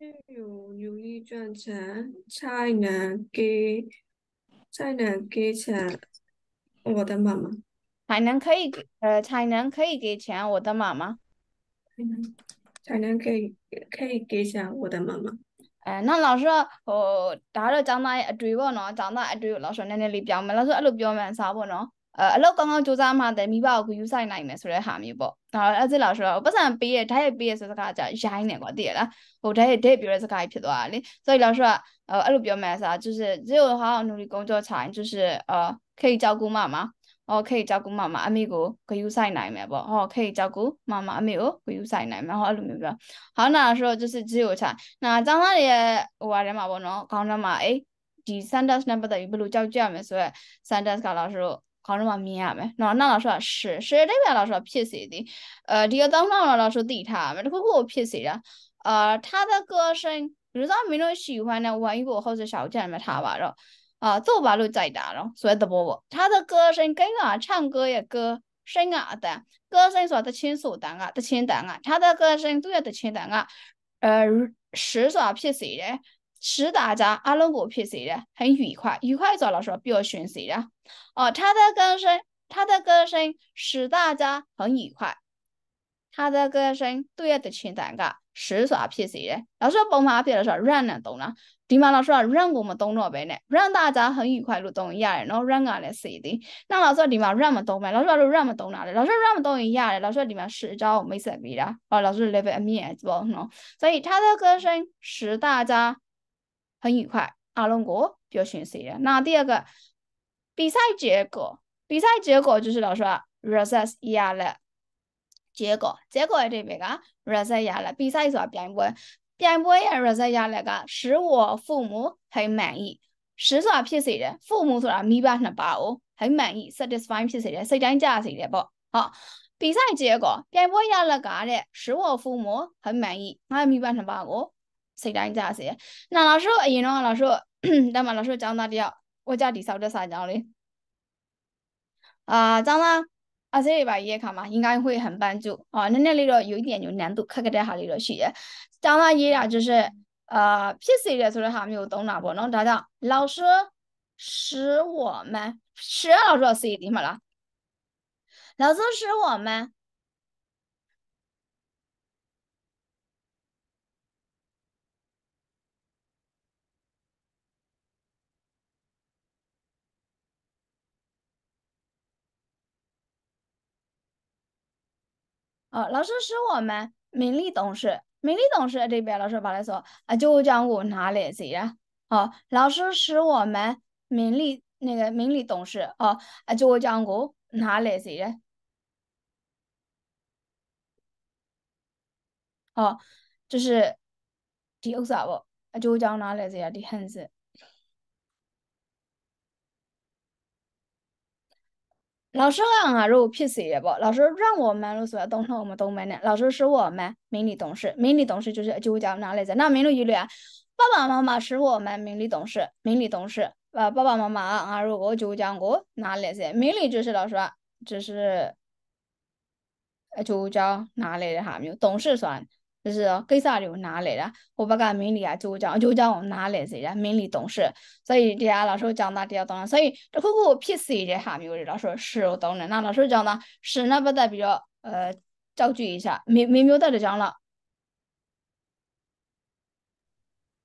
只有努力赚钱，才能给，才能给钱我的妈妈。才能可以，呃，才能可以给钱我的妈妈。才能，才能给，可以给钱我的妈妈。哎，那老师，我打了张大爷追过呢，张大爷追老师奶奶立表妹，老师立表妹啥不呢？အလောက်ကောင်းကောင်းစူးစမ်းမှတဲ့မိဘကိုဂယူးဆိုင်နိုင်မယ်ဆိုတဲ့ဟာမျိုးပေါ့ဒါအဲ့ဒါလောက်ဆိုတော့ပတ်စံပေးရဓာတ်ရပေးရဆိုတဲ့စကားကြရိုင်းနေကွာသိရလားဟိုဓာတ်ရ date ပြောတဲ့စကားကြီးဖြစ်သွားတာလေ所以လောက်ဆိုတော့အဲ့လိုပြောမယ်ဆိုတာ就是只有好好努力工作才就是呃可以照顾妈妈ဟောခေကြောက်ကူမမအမေကိုဂယူးဆိုင်နိုင်မယ်ပေါ့ဟောခေကြောက်ကူမမအမေကိုဂယူးဆိုင်နိုင်မယ်ဟောအဲ့လိုမျိုးပြောဟောနာဆိုတော့ just ဂျီကိုချာနာចောင်းသားတွေရဲ့ဟိုဟာထဲမှာပေါ့နော်ခေါင်းထဲမှာအေးဒီ sentence နဲ့ပတ်သက်ပြီးဘယ်လိုကြောက်ကြရမလဲဆိုတော့ sentence ကလာဆိုတော့ခေါင်းထဲမှာမြင်ရမယ်နော်နောက်လောက်ဆိုတာရှယ်ရှယ်တိတ်ပြလောက်ဆိုတာဖြစ်စေသည်အဲဒီအသုံးနောက်လောက်ဆိုသိထားရမယ်တခုခုကိုဖြစ်စေတာအာ他的歌声比如说မင်းတို့喜欢的玩意ကိုဟုတ်စရှာကိုကြံမှထားပါတော့အာသူ့ဘာလို့ကြိုက်တာတော့ဆိုတဲ့သဘောပေါ့他的歌声跟啊唱歌也歌声啊အတန်歌声ဆိုတာတချင်းဆိုတန်ကတချင်းတန်က他的歌声သူ့ရဲ့တချင်းတန်ကအဲ十ဆိုတာဖြစ်စေတယ်使大家阿拉果皮谁的很愉快，愉快做了说比较选谁的哦，他的歌声，他的歌声使大家很愉快，他的歌声对的清单个使啥皮谁的，老师帮忙别了说让能懂了，ဒီမှာ老师说让我们懂了呗呢，让大家很愉快လို့懂ရတယ်နော်让ကလည်းစိတ်တယ်那老师ဒီမှာ run မ懂မယ်老师တို့ run မ懂တာလေ老师 run မ懂ရင်ရတယ်老师ဒီမှာ使အကြောင်းကိုမိတ်ဆက်ပေးတာဟော老师 level အမြင့်ပေါ့နော်所以他的歌声使大家很愉快，阿龙哥表现谁呀？那第二个比赛结果，比赛结果就是老师啊，result 压了结果，结果这边个 result 压了比赛是变不？变不也 result 压了个，使我父母很满意。使ဆိုတာဖြစ်စေတယ်父母ဆိုတာမိဘနှစ်ပါးကိုဟိုက်မှန်ဤ satisfy ဖြစ်စေတယ်စိတ်တိုင်းကြစေတယ်ပေါ့ဟုတ်比赛结果，变波亚了嘎的，使我父母很满意。俺明白什么？我စိတ်တိုင်းကြစေတယ်။နောက်လောက်ရှို့အရင်တော့လောက်ရှို့တက်မှာလောက်ရှို့ចောင်းသားတယောက်ဝကြတီဆောက်တဲ့စာကြောင်းလေးအာចောင်းသားအစေးပါရဲ့ခါမှာ应该会很帮助哦နည်းနည်းလေးတော့有一点有难度ခက်ခက်တဲ့ဟာလေးတော့ရှိတယ်။ចောင်းသားရေးတာ就是အာဖြစ်စေတယ်ဆိုတဲ့ဟာမျိုးသုံးတာပေါ့နော်။ဒါကြောင့်老师使我们使老师စေဒီမှာလား老师使我们哦，老师是我们明利董事，明利董事这边老师把他说，啊，就讲我哪来谁呀？哦，老师是我们明利那个明利董事，哦，啊就讲我哪来谁呀？哦，这是第多少不？啊就讲哪来谁呀？第很多。老师让阿入 P C 也不，老师让我们入什东懂我们东门的，老师是我们明理董事，明理董事就是就叫哪来着？那名理一律啊，爸爸妈妈是我们明理董事，明理董事啊，爸爸妈妈啊，入我就叫我哪来着？明理就是老师啊，就是呃就叫哪来的哈，有董事算。就是给啥就哪来的，我不讲明理啊，就讲就讲我们哪来谁的明理懂事，所以底下老师讲的底下懂了，所以这哥我 P C 的还没有的老师是我懂的，那老师讲的是那不得比较呃造句一下，没没没有得讲了。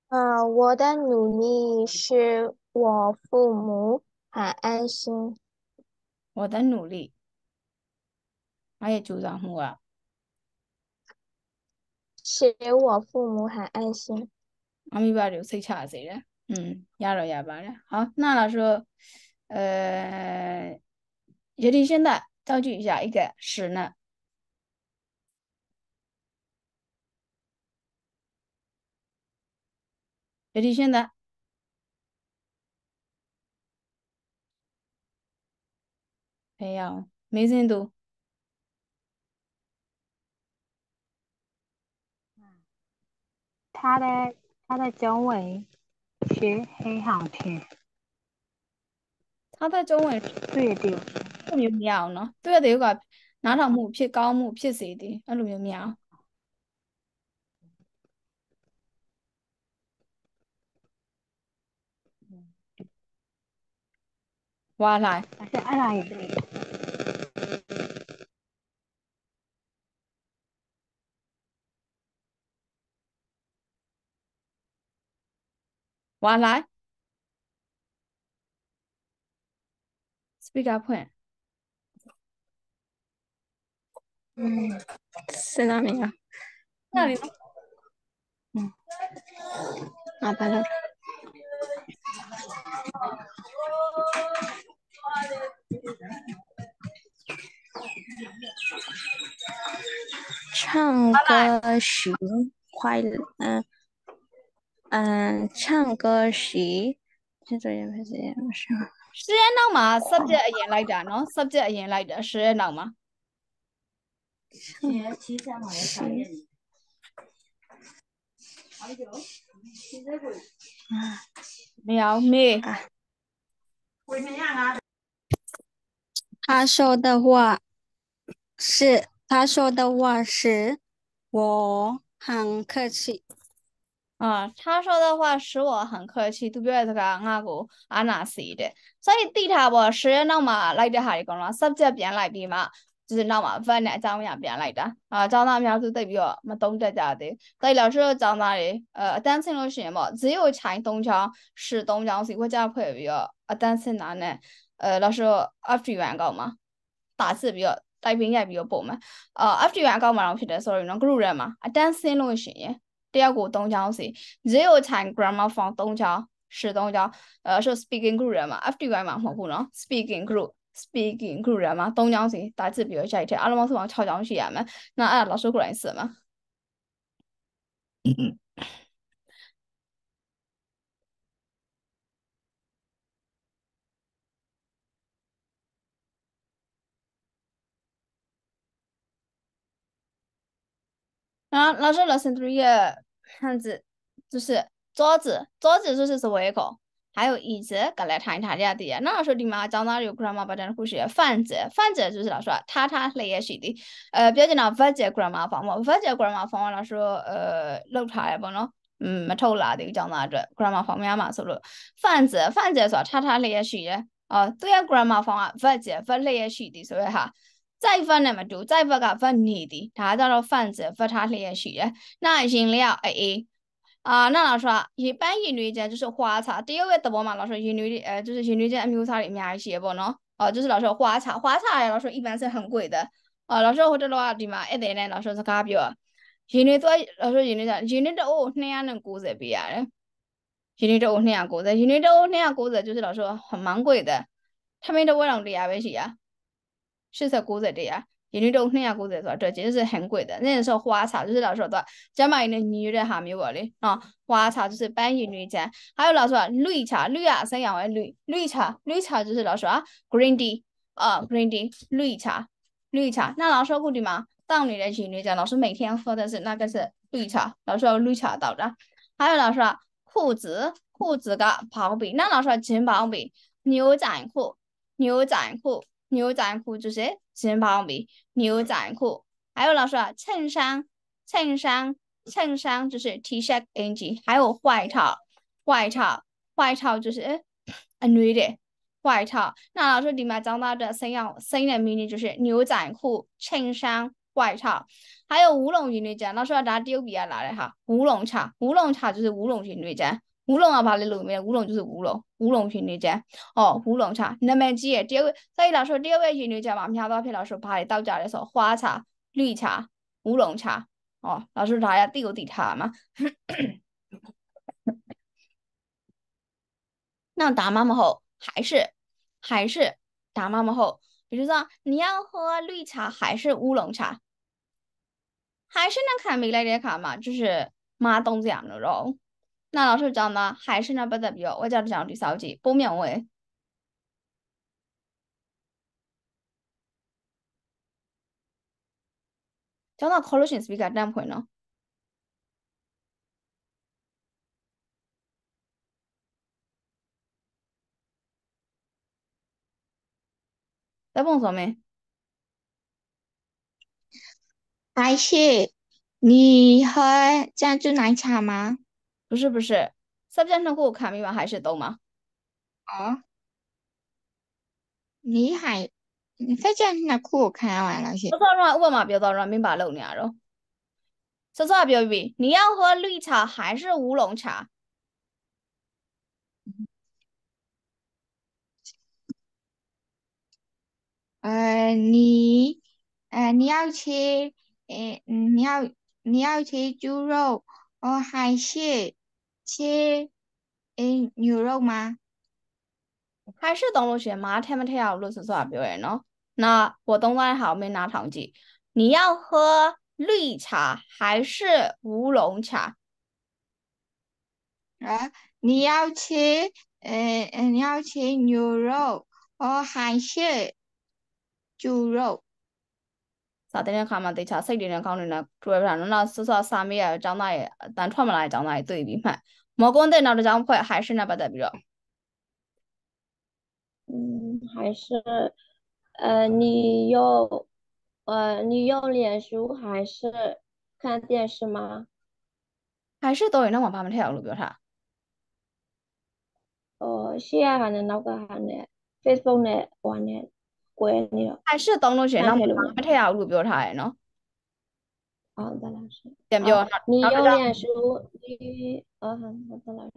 嗯，我的努力是我父母很安心，我的努力，我也就让我。给我父母很安心。阿弥陀佛，最巧最了，嗯，压着哑巴了。好，那老说，呃，有听现在造句一下一个是呢？有听现在，没有，没人读。他的他的中文学很好听，他的中文对的，那么苗呢？对的有个哪场木皮高木皮谁的？那里面有苗。我来。还是俺来对。晚来，比较 n 嗯，在哪里的？那里的？嗯，阿巴勒。唱歌寻快乐，嗯。嗯，唱歌时，先做一下实验，没事。是热闹吗？十几个人来着呢，十几个人来着，是热闹吗？你也提前我一下。他说的话是，他说的话是，我很客气。啊、嗯，他说的话使我很客气，သူပြောတဲ့စကားငါ့ကိုအာနာစီတဲ့။所以တိထားပေါ့10ရက်နောက်မှာလိုက်တဲ့ဟာတွေကတော့ subject ပြန်လိုက်ပြီးမှ就是နောက်မှာ verb နဲ့အကြောင်းအရာပြန်လိုက်တာ။အာအကြောင်းသားအများစုသိပြီးတော့မသုံးတတ်ကြသေး။သိလို့ရှိတော့အကြောင်းသားတွေအအတန်းဆင်းလို့ရှိရင်ပေါ့ဇီယိုချိုင်း၃ချောင်း10၃ချောင်းစီဝကြဖွဲ့ပြီးတော့အတန်းဆင်းတာနဲ့အဲလို့ရှိတော့ everyone ကောက်မှာတာစစ်ပြီးတော့ typing ရိုက်ပြီးတော့ပို့မှာ။အာ everyone အကောက်မှာတော့ဖြစ်တယ် sorry နော် group ထဲမှာအတန်းဆင်းလို့ရှိရင်第二个东桥是，只有在 g r a n d m a fang r 方东桥是东桥，呃，说 Speaking group 嘛，After Grammar 部分咯，Speaking group，Speaking g r o biyo m p 嘛，东桥是，但是不要下车，阿拉往操场去啊嘛，那俺老师过来接嘛。那，那咱老师注意。汉字就是桌子，桌子就是所谓个，还有椅子，搿来谈一谈这样的。那时候你嘛，讲到有 grammar 发展的故事，泛指，泛指就是老师他他类也是的。呃，比较讲到泛指 grammar 方面，泛指 grammar 方面老师呃，漏查来不喏。嗯，没抽啦，这个讲到这 grammar 方面嘛，是不？泛指，泛指说他他类也是的。哦，对呀，grammar 方面，泛指，泛类也是的，所以哈。စိုက်ဗတ်နဲ့မတူစိုက်ဗတ်ကဗတ်နေသည်ဒါကြတော့ fans ဗတ်ထားလျက်ရှိတယ်နှာရင်လျောက်အေး啊，那老师啊，一般研究间就是花茶，第二位的宝嘛，老师研究的，呃，就是研究间 M U 茶里面还写不呢？哦，就是老师花茶，花茶老师一般是很贵的。哦，老师或者话对嘛，一点呢，老师是咖啡啊，研究做老师研究啥？研究的哦，那样能过这边嘞？研究的哦，那样过这，研究的哦，那样过这，就是老师很蛮贵的。他们的味道的也不是啊，80 90တရား人家都那样过的说，这真是很贵的。那时候花茶就是老说的，这么一个女人还没有嘞啊，花茶就是半夜女间，还有老说绿茶，绿啊，三样的绿绿茶，绿茶就是老说啊，green tea 啊，green tea 绿茶，绿茶。那老说过的嘛，当女的去女间，老师每天喝的是那个是绿茶，老说绿茶倒的。还有老说、啊、裤子，裤子个跑比，那老说真跑比，牛仔裤，牛仔裤。牛仔裤就是先宝贝，牛仔裤，还有老师啊，衬衫、衬衫、衬衫就是 T 恤、n g 还有外套、外套、外套就是哎，女的外套。那老师里面讲到的三要、新的秘密就是牛仔裤、衬衫、外套，还有乌龙云内仔。老师要再丢笔啊，来哈，乌龙茶，乌龙茶就是乌龙云内仔。ဝူးလုံကဘာလဲလို့မြင်တယ်ဝူးလုံကျုပ်ဝူးလုံဝူးလုံရှင်နေကြဟောဝူးလုံချနာမည်ကြီးရဲ့တရုတ်စိုက်လာဆိုတရုတ်ရဲ့ရှင်နေကြမှာအများသောဖြစ်လာဆိုဘာတွေတောက်ကြလဲဆိုတော့ဟွာချလွိချဝူးလုံချဟောဒါဆိုဒါရတိကိုတိထားမှာ那打妈妈后还是还是打妈妈后，比如说你要喝绿茶还是乌龙茶，还是那看没来的卡嘛，就是马东这样的咯。那老师讲的还是那不得比我接着讲第三句，不名为，讲到考六千四百两分呢。在问我什么？还是你喝珍珠奶茶吗？不是不是，三江账户卡密码还是都吗？啊，你还江交账户卡完了？不早说，问嘛，不早说明白了嘛？说啥不要别？你要喝绿茶还是乌龙茶？嗯，你嗯，你要吃哎嗯你要你要吃猪肉哦还是？吃牛肉吗？还是动物学吗？他们还要录视频表演呢。那我当然好没拿糖机。你要喝绿茶还是乌龙茶？啊，你要吃，呃，要吃牛肉，哦，还是猪肉。昨天的看嘛，电视、手机里看的那，主要反那是说三米啊，大也，但穿不来，大也对不？嘛，毛今在那个讲目还是那不代表。嗯，还是，呃，你要，呃，你要脸书还是看电视吗？还是都有那方面跳有聊啥？呃，喜欢的那个，那个 Facebook 那玩那。国内的，还是登录学，那不，没他要录表查的，喏。啊，老师。点表。你有点是，你，啊哈，我当然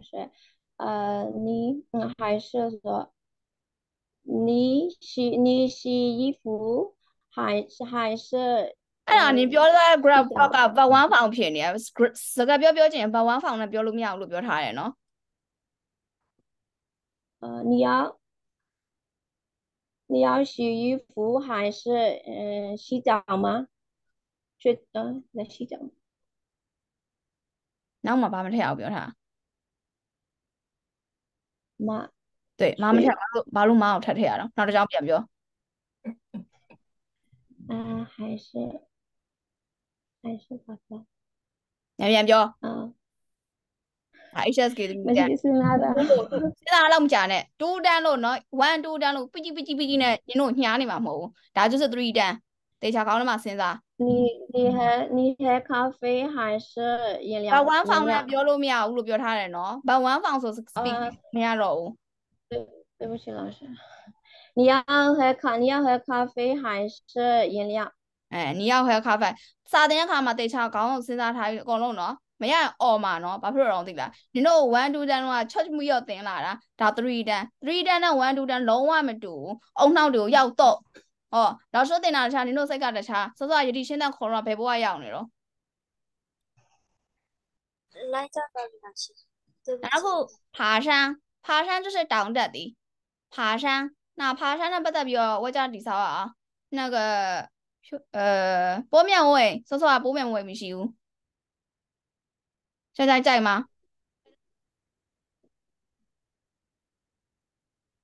呃，你还是说，你洗你洗衣服，还是还是。哎呀，你不要在管，不要把把晚饭骗你，四个表表姐把晚饭那表录明啊，录表查的喏。呃，你要。你要洗衣服还是嗯洗澡吗？去嗯来洗澡那我么妈门拆不要啥？妈？对，妈妈拆马路马路马拆拆掉了，那这叫不要不要？啊还是还是好的，要不要？嗯。HSK တမီကစဉ်းစားတာစဉ်းစားတော့မကြနဲ့2တန်းလို့နော်1 2တန်းလို့ပိကြီးပိကြီးပိကြီးနဲ့ညင်တို့ညှားနေမှာမဟုတ်ဘူးဒါကျစ3တန်းတေချာကောင်းတော့မှစဉ်းစား你你还你还咖啡还是饮料？把 one found နဲ့ပြောလို့မရဘူးလို့ပြောထားတယ်နော်။ဘာ one found ဆို speak မရတော့ဘူး။对不起老师。你要喝咖你要喝咖啡还是饮料？哎，你要喝咖啡。စာသင်တဲ့အခါမှာတေချာကောင်းကိုစဉ်းစားထားပြီးအကုန်လုံးနော်။မရအော်မှာနော်ဘာဖြစ်လို့တော့သိလားနင်တို့1 2 10က church မှုရောက်တင်လာတာဒါ3 10 3 10နဲ့1 2 10လုံးဝမတူအုံနှောက်တွေကိုရောက်တော့ဟောလောက်ရှုတင်တာတခြားနင်တို့စိတ်ကတခြားစောစောယတိရှင်းတဲ့ခေါ်တော့ဘယ်ဘဝရောက်နေတော့လိုက်ကြတော့လာရှိ然后爬山爬山就是挡着的爬山那爬山的不代表我家底少啊那个呃波面位说实话波面位没修现在在吗？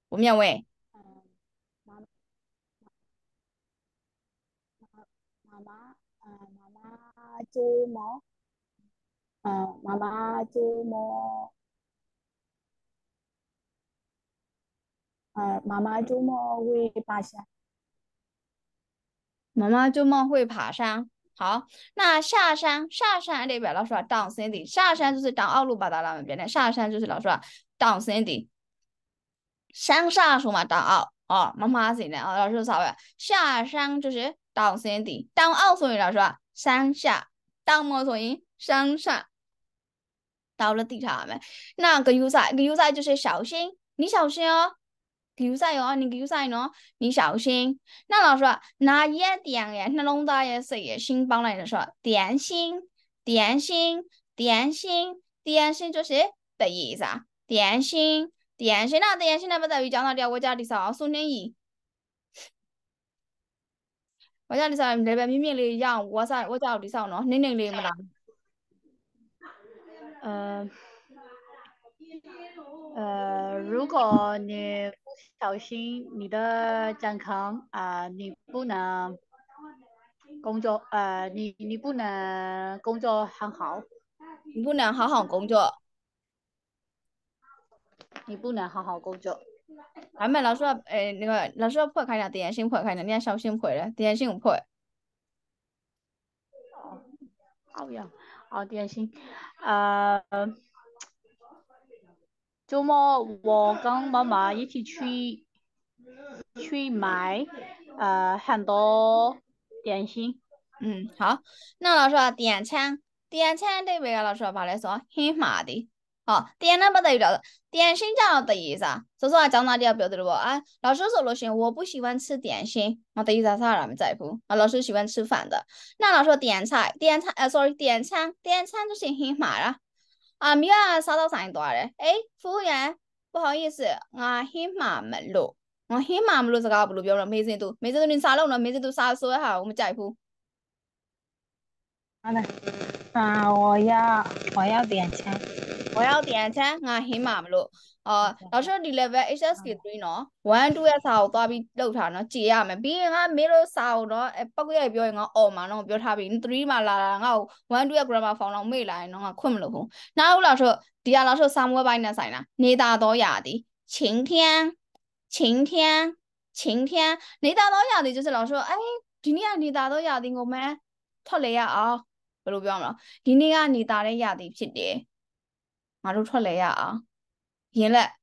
我们两位。妈，妈妈，呃，妈妈周末，嗯，妈妈周末，嗯，妈妈周末会爬山。妈妈周末会爬山。好，那下山下山代表老师啊，down sandy 下山就是 down 二路吧，大家们别下山就是老师啊，down sandy 山下说嘛 down 二哦，妈妈说的哦，老师说的下山就是 down sandy down 二所以老师啊，山下 down 所以山下到了底上没？那个 U 赛，个 U 赛就是小心，你小心哦。ဂယူဆိုင်ရောနီဂယူဆိုင်နော်နီ小心那老师说哪一点呀နှလုံးသားရဲ့စိတ်ရဲ့心ပေါင်းလိုက်လို့ဆိုတော့点心点心点心点心就是的意思啊点心点心那点心နဲ့ပတ်သက်ပြီးကျောင်းသားတယောက်ဝေကြတိဆောင်အောင်စုနှင်းကြီးဝါကြတိဆောင် level မြင့်မြင့်လေးရအောင်ဝါစာဝါကြောက်တိဆောင်နော်နင်းနေလေးမလားအဲ呃，如果你不小心，你的健康啊，你不能工作，呃，你你不能工作很好，你不能好好工作，你不能好好工作。还没老师说，哎，那个老师要破开了，点心破开了，你小心破了，点心破。哎好呀，好点心，呃。周末我跟妈妈一起去，去买，呃，很多点心。嗯，好。那老师说点餐，点餐对不对？老师话来说很麻的。哦，点么不等于子，点心讲的意思说所以说长大了不要得了不？啊？老师说罗行，我不喜欢吃点心，我等于啥啥也们在乎。啊，老师喜欢吃饭的。那老师说点菜，点菜，呃，sorry，点餐，点餐就是很麻了。အာမီကစားတော့ဆိုင်သွားတယ်အေးဖူရန်不好意思ငါဟင်းမှာမလို့ငါဟင်းမှာမလို့စကားဘယ်လိုပြောရမလဲမေးစင်သူမေးစင်သူနေစားလို့နော်မေးစင်သူစားဆိုရဟာကိုမကြိုက်ဘူး好的，啊，我要我要点餐。ဝမ်ရောက်တန်ချမ်းငါဟင်းမှာမလို့အော်နောက်ထပ်ဒီ level HSK3 နော်1 2ရဲ့စာကိုသွားပြီးလောက်ထားနော်ကြည်ရမယ်ပြီးရင်ကမင်းတို့စာကိုတော့ပောက်ရိုက်ပြောရင်ကအော်မှာနော်ပြောထားပြီး3မှာလာတာငါ့ကို1 2ရဲ့ grammar form တော့မေ့လာရင်တော့ငါခွင့်မလို့ဘူးနောက်လောက်ထပ်ဒီကလောက်ထပ်စာမွေးပိုင်းနဲ့ဆိုင်တာနေတာတော့ရသည်晴天晴天晴天နေတာတော့ရသည်就是老师说哎ဒီနေ့ကနေသားတော့ရာသီကိုမှန်းထွက်လေရအောင်ဘယ်လိုပြောမလဲဒီနေ့ကနေသားတဲ့ရာသီဖြစ်တယ်马路出来呀啊！赢来。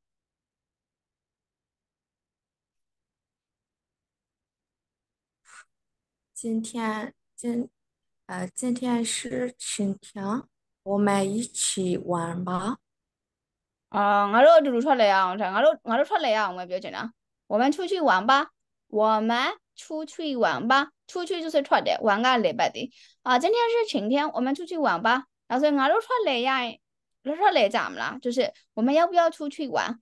今天今，呃，今天是晴天，我们一起玩吧。啊，俺就这出来呀！我说俺都俺都出来呀！我们不要紧张，我们出去玩吧。我们出去玩吧，出去就是出来玩啊，礼拜的。啊，今天是晴天，我们出去玩吧。啊，所俺都出来呀。你说来怎么了？就是我们要不要出去玩？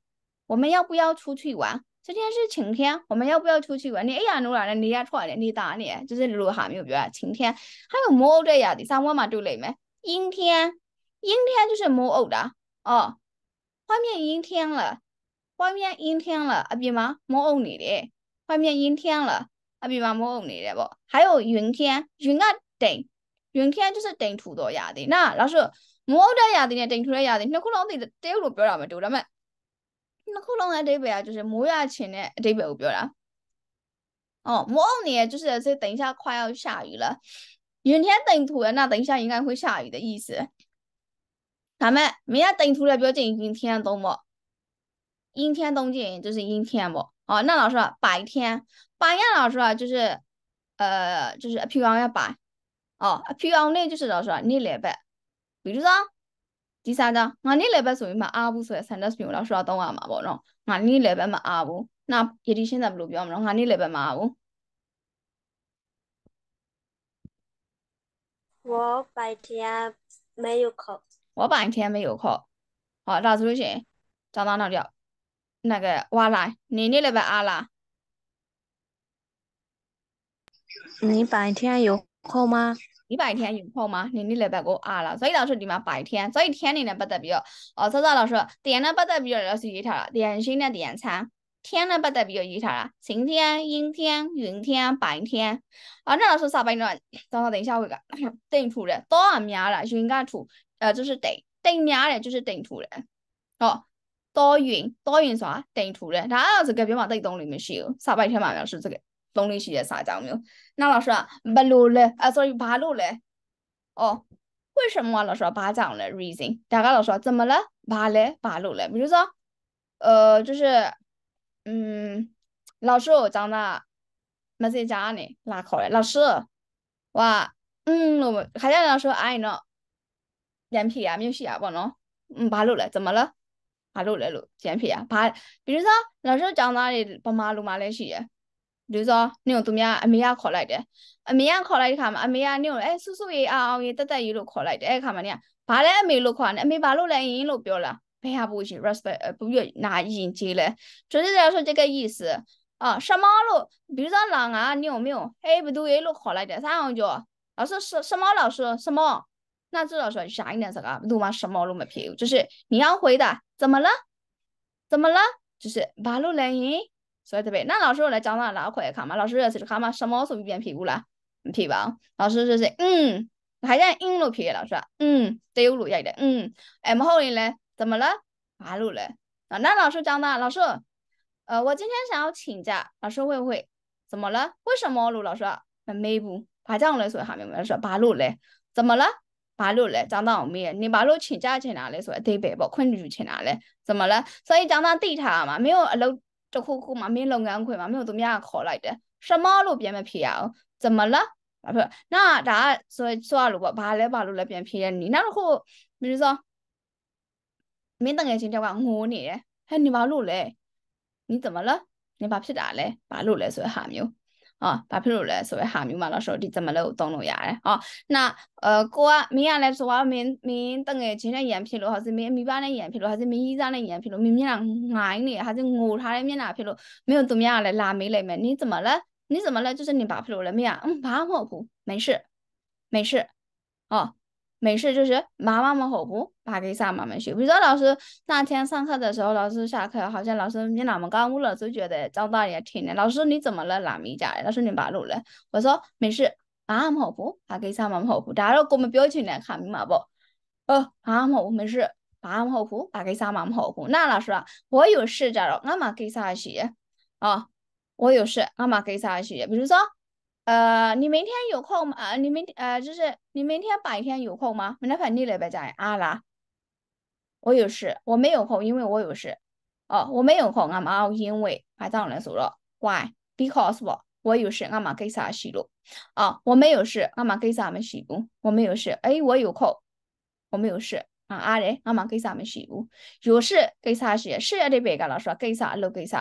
我们要不要出去玩？今天是晴天，我们要不要出去玩？你哎呀，你来了，你也出来，你打你，就是落雨没有？晴天，还有毛的呀？第三我嘛，就来没？阴天，阴天就是毛的哦。外面阴天了，外面阴天了，阿比妈毛偶你的？外面阴天了，阿比妈毛偶你的不？还有云天，云啊顶，云天就是顶土多呀的。那老师。毛多呀，的呢，对？出来多的，那可能得得有预报了嘛，对不对？那可能啊，对不啊？就是毛呀，是呢，对不对？预了，哦，毛呢？就是这等一下快要下雨了，阴天等土了，那等一下应该会下雨的意思。他们明天等土了，表要进阴天，懂不？阴天多进，就是阴天不？哦，那老师白天，白天老师啊，就是呃，就是平常要白，哦，平常呢就是老师你来呗。比如说，第三个，你那边属于嘛，阿五，所以三张星期我老师懂我嘛不了。那你那边嘛阿五，那一提现在录表了。我白天没有课。我白天没有课。好，那出去，找哪那聊？那个娃来，你你礼拜二来？你白天有空吗？ဒီပိုင်ထန်းယူဖို့မှာနင်းနေလေဘက်ကိုအားလာဇိုက်တော်ဆိုဒီမှာပိုင်ထန်းဇိုက်ထန်းနေနဲ့ပတ်သက်ပြီးတော့အော်ဆော့ဆော့လောက်ဆိုတော့တရန်နဲ့ပတ်သက်ပြီးတော့လောက်စီရေးထားတာတရန်ရှင်းနဲ့တရန်ချမ်း天呢，不代表一下啦，晴天、阴天、云天、白天。啊，那老师啥白呢？等等，等一下会个定出来，多啊面了，云个图，呃，就是定定面了，就是定出来。哦，多云，多云啥？定出来，然后这个别往对东里面修，啥白天嘛，表示这个。သုံးလေးရှိတဲ့စာကြောင်းမျိုးနောက်老师啊ဘလို့လဲအ sorry ဘာလို့လဲအော်为什么老师ဘာကြောင့်လဲ reason ဒါက老师怎么了ဘာလဲဘာလို့လဲ比如说呃就是嗯老师我讲的 message 啊你拉口了老师哇嗯我们还在那说哎呢脸皮啊没有洗啊不喏嗯八路了怎么了八路来了脸皮啊八比如说老师讲的爸妈路嘛来洗ဒီဆိုနင့်ကိုသူများအမေကခေါ်လိုက်တယ်အမေကခေါ်လိုက်တဲ့ခါမှာအမေကနင့်ကိုအဲဆူဆူရေအောင်အောင်ရေတက်တက်ရေလို့ခေါ်လိုက်တယ်အဲ့ခါမှာနင့်ကဘာလဲအမေလို့ခေါ်တယ်အမေဘာလို့လဲရင်လို့ပြောလားဘယ်ဟာပို့ရှင် respect 不越拿引接嘞就是在说这个意思啊什么လို့比如说老啊你有没有哎不对耶လို့ခေါ်လိုက်တယ်啥样叫老师什什么老师什么？那至少说啥一点这个，罗马什么罗马屁股，就是你要回答怎么了？怎么了？就是八路人营所以特别。那老师，我来教他，老师看嘛？老师有是看嘛？什么时候变屁股了？屁股。老师是谁？嗯，还在硬路屁股老师。嗯，有路一点。嗯，M 后的呢？怎么了？八路嘞。那老师讲的，老师，呃，我今天想要请假，老师会不会？怎么了？为什么路老师？没不，把这样来说还明白，说八路嘞？怎么了？八路嘞？讲大好没？你八路请假去哪里？说对呗，不困住去哪里？怎么了？所以讲到地铁嘛，没有路。တခုခုမှာမင်းလုပ်ငန်းခွင်မှာမင်းတို့သူများကခေါ်လိုက်တယ်ရှမလို့ပြန်မဖြေရအောင်ဇမလားဘာဖြစ်နာဒါဆိုဆိုရလို့ပေါ့ဘာလဲဘာလို့လဲပြန်ဖြေရနေနောက်တစ်ခုမင်းဆိုမင်းတငယ်ချင်းတယောက်ကငိုနေတယ်ဟဲ့နေဘာလို့လဲ你怎么了你ဘာဖြစ်တာလဲဘာလို့လဲဆိုတဲ့ဟာမျိုးဟောဘာဖြစ်လို့လဲဆိုရဲဟာမျိုးမှာတော့ဆိုတော့ဒီသမလုံးကိုသုံးလို့ရတယ်ဟောနှာအဲကိုကမင်းကလည်းဆိုတော့မင်းမင်းတငယ်ချင်းနဲ့ရံဖြစ်လို့ဟာစမင်းအမိဘနဲ့ရံဖြစ်လို့ဟာစမင်းကြီးစားနဲ့ရံဖြစ်လို့မင်းမျက်နှာငိုင်းနေဟာစငိုထားတဲ့မျက်နှာဖြစ်လို့မင်းတို့သူများကလည်းလာမေးလိုက်မယ်နင်း怎么了你怎么了就是你ဘာဖြစ်လို့လဲမင်းက嗯ဘာမှမဟုတ်ဘူး没事没事哦没事，就是妈妈们好不？把给啥妈妈学？比如说老师那天上课的时候，老师下课好像老师你哪么干悟了？就觉得长大也挺的。老师你怎么了？哪么一家的？老师你把路了？我说没事，妈妈好不？把给啥妈妈好不？家都给我们标出来，看明白不？呃，妈妈我没事，妈妈好不？把给啥妈妈好不？那老师，啊、我有事咋了，俺妈给啥学？啊，我有事，俺妈给啥学？比如说。呃，你明天有空吗？呃，你明呃就是你明天白天有空吗？明天晚上你来呗。来？啊啦，我有事，我没有空，因为我有事。哦，我没有空，俺妈，因为还长来说了，Why？Because 我我有事，俺妈给啥洗了？哦，我没有事，俺妈给啥么洗了？我没有事，哎，我有空，我没有事。ငါအားတယ်ငါမှကိစ္စမရှိဘူး有事ကိစ္စရှိရရှိရတဲ့ဘက်ကလာဆိုတာကိစ္စအလုပ်ကိစ္စ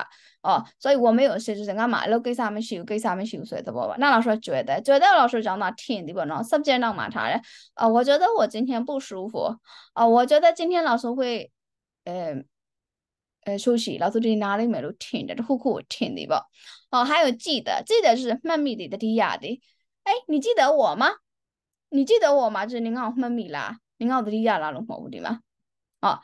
အော်所以我没有事就是ငါမှအလုပ်ကိစ္စမရှိဘူးကိစ္စမရှိဘူးဆိုတဲ့သဘောပါ那老师觉得觉得老师讲到挺的吧喏 subject နောက်မှာထားတယ်啊我觉得我今天不舒服啊我觉得今天老师会呃呃休息老师对哪里没有挺的这户口挺的吧哦还有记得记得是慢密的的低压的哎你记得我吗你记得我吗？就是你看我们米啦，နင်ကသတိရလားလို့မဟုတ်ဘူးဒီမှာဟော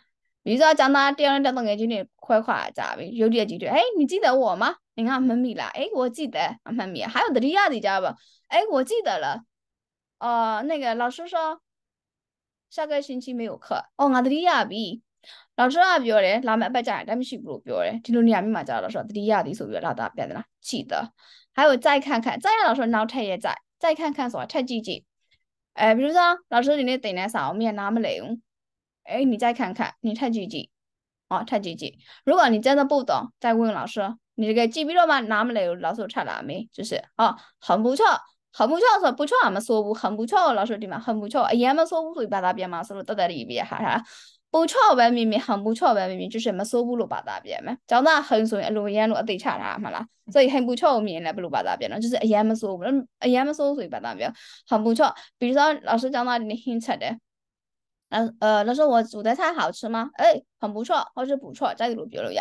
မိစားចောင်းသားတယောက်နဲ့တက်ငယ်ချင်းတွေခွဲခွာကြပြီရုပ်ရည်ကြီးတွေဟဲ့你记得我吗နင်ကမမိလားအဲ့ကို记得အမှတ်မိ还有သတိရစီကြပါအဲ့ကို记得了呃那个老师说下个星期没有课哦ငါသတိရပြီ老师ကပြောတယ်လာမယ့်အပတ်ကျရင်တက်မရှိဘူးလို့ပြောတယ်ဒီလိုနေရာမျိုးမှာကြာတော့ဆိုတော့သတိရသည်ဆိုပြီးတော့လာတာပြန်သလား记得还有再看看再让老师နောက်ထပ်ရဲ့再再看看ဆိုတာထပ်ကြည့်ကြည့်哎，比如说，老师，你那等下上面哪么累。用？哎，你再看看，你太积极，哦，太积极。如果你真的不懂，再问老师。你这个记笔了吗？哪么累。老师查哪没？就是哦，很不错，很不错，说不错，俺们说不很不错，老师对吗？很不错，哎呀，俺们说五岁把它变嘛，不是都在里边，哈哈。不错，文明明很不错，文明明就是么说不露八大便嘛，就那很说露言露对叉叉嘛啦，所以很不错，原来不露八大便了，就是言么说不言没说所以八大便，很不错。比如说老师讲那你很吃的，嗯，呃，老师我煮的菜好吃吗？哎，很不错，或者不错，在里比如边嘞。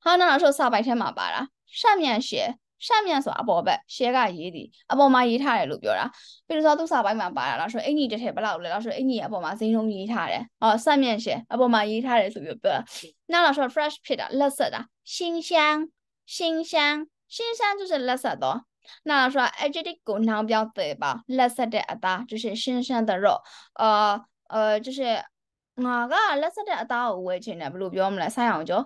好，那老师三白天嘛吧啦，上面写。ရှမ်းမြန်ဆိုတာအပေါ်ဘက် share ကရေးသည်အပေါ်မှာရေးထားတယ်လို့ပြောတာပြီးတော့သူစာပိုင်းမှာပါတာလားဆိုအင်ကြီးတစ်ထည့်ဘလောက်လဲလားဆိုအင်ကြီးအပေါ်မှာဈေးနှုန်းရေးထားတယ်ဟောဆက်မြန် share အပေါ်မှာရေးထားတယ်ဆိုပြီးပြောနောက်လာဆို fresh ဖြစ်တာလက်ဆက်တာ新鲜新鲜新鲜就是လက်ဆက်တော့那说 adjective ကိုနောင်ပြောင်းတယ်ပါလက်ဆက်တဲ့အသား就是新鲜的肉呃呃就是ငါကလက်ဆက်တဲ့အသားကိုဝယ်ချင်တယ်ဘယ်လိုပြောမလဲဆိုင်းအောင်ကြော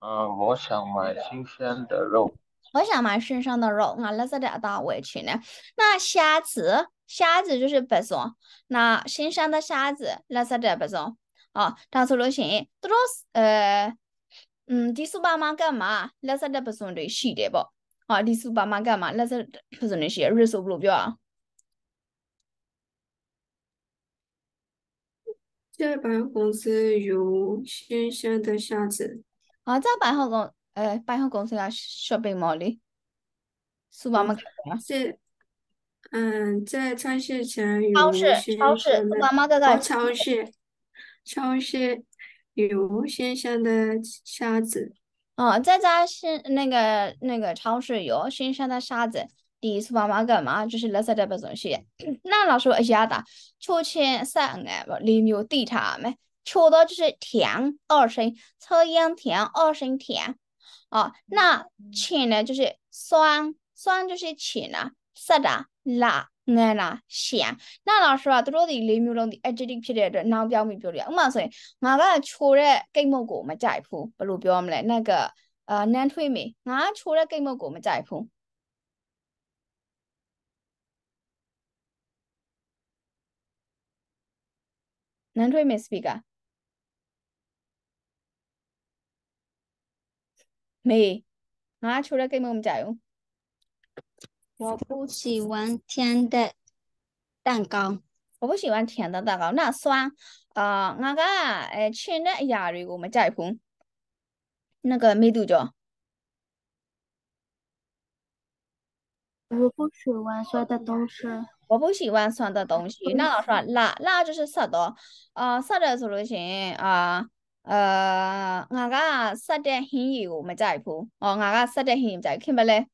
嗯，我想买新鲜的肉。我想买新鲜的肉，那那是两大委屈呢。那虾子，虾子就是白送。那新鲜的虾子那是得白送啊！当初的钱多少？呃，嗯，第四爸妈干嘛？那是得白送的，写的不？哦，第四爸妈干嘛？那是不送的鞋，热搜不漏表啊？加班工资有新鲜的虾子。啊，在百货公，呃，百货公司啊，shopping mall 里，苏妈妈干嘛？是，嗯，在超市前，超市，超苏妈妈在干？超市，超市有线鲜的沙子。哦，在咱是那个那个超市有新鲜的沙子，一苏帮妈干嘛？就是拿些这不东西。那老师一下得，秋千三个不六有地毯没？出的就是甜二声，测音甜二声甜。哦，那浅呢就是酸，酸就是浅啊，涩的辣。ငန်းလားရှန်နာလားဆိုတာတို့ဒီလေးမျိုးလုံးဒီ adjective ဖြစ်တဲ့အတွက်နောင်ပြောင်းပြီးပြောလို့ရဥပမာဆိုရင်ငါကချိုတဲ့ကိတ်မုတ်ကိုမကြိုက်ဘူးဘယ်လိုပြောရမလဲနှက်ကအာနန်းထွေးမေငါချိုတဲ့ကိတ်မုတ်ကိုမကြိုက်ဘူးနန်းထွေးမေ speaker 没，啊，除了给我们加油。我不喜欢甜的蛋糕，我不喜欢甜的蛋糕。那酸，啊，那个，哎，吃的鸭的，我们加一盆，那个没多久。我不喜欢酸的东西。我不喜欢酸的东西。那老说辣，辣就是舌的，啊，舌的是不行啊。呃，我个十点很油，没在乎。我个十点很油，在看不嘞？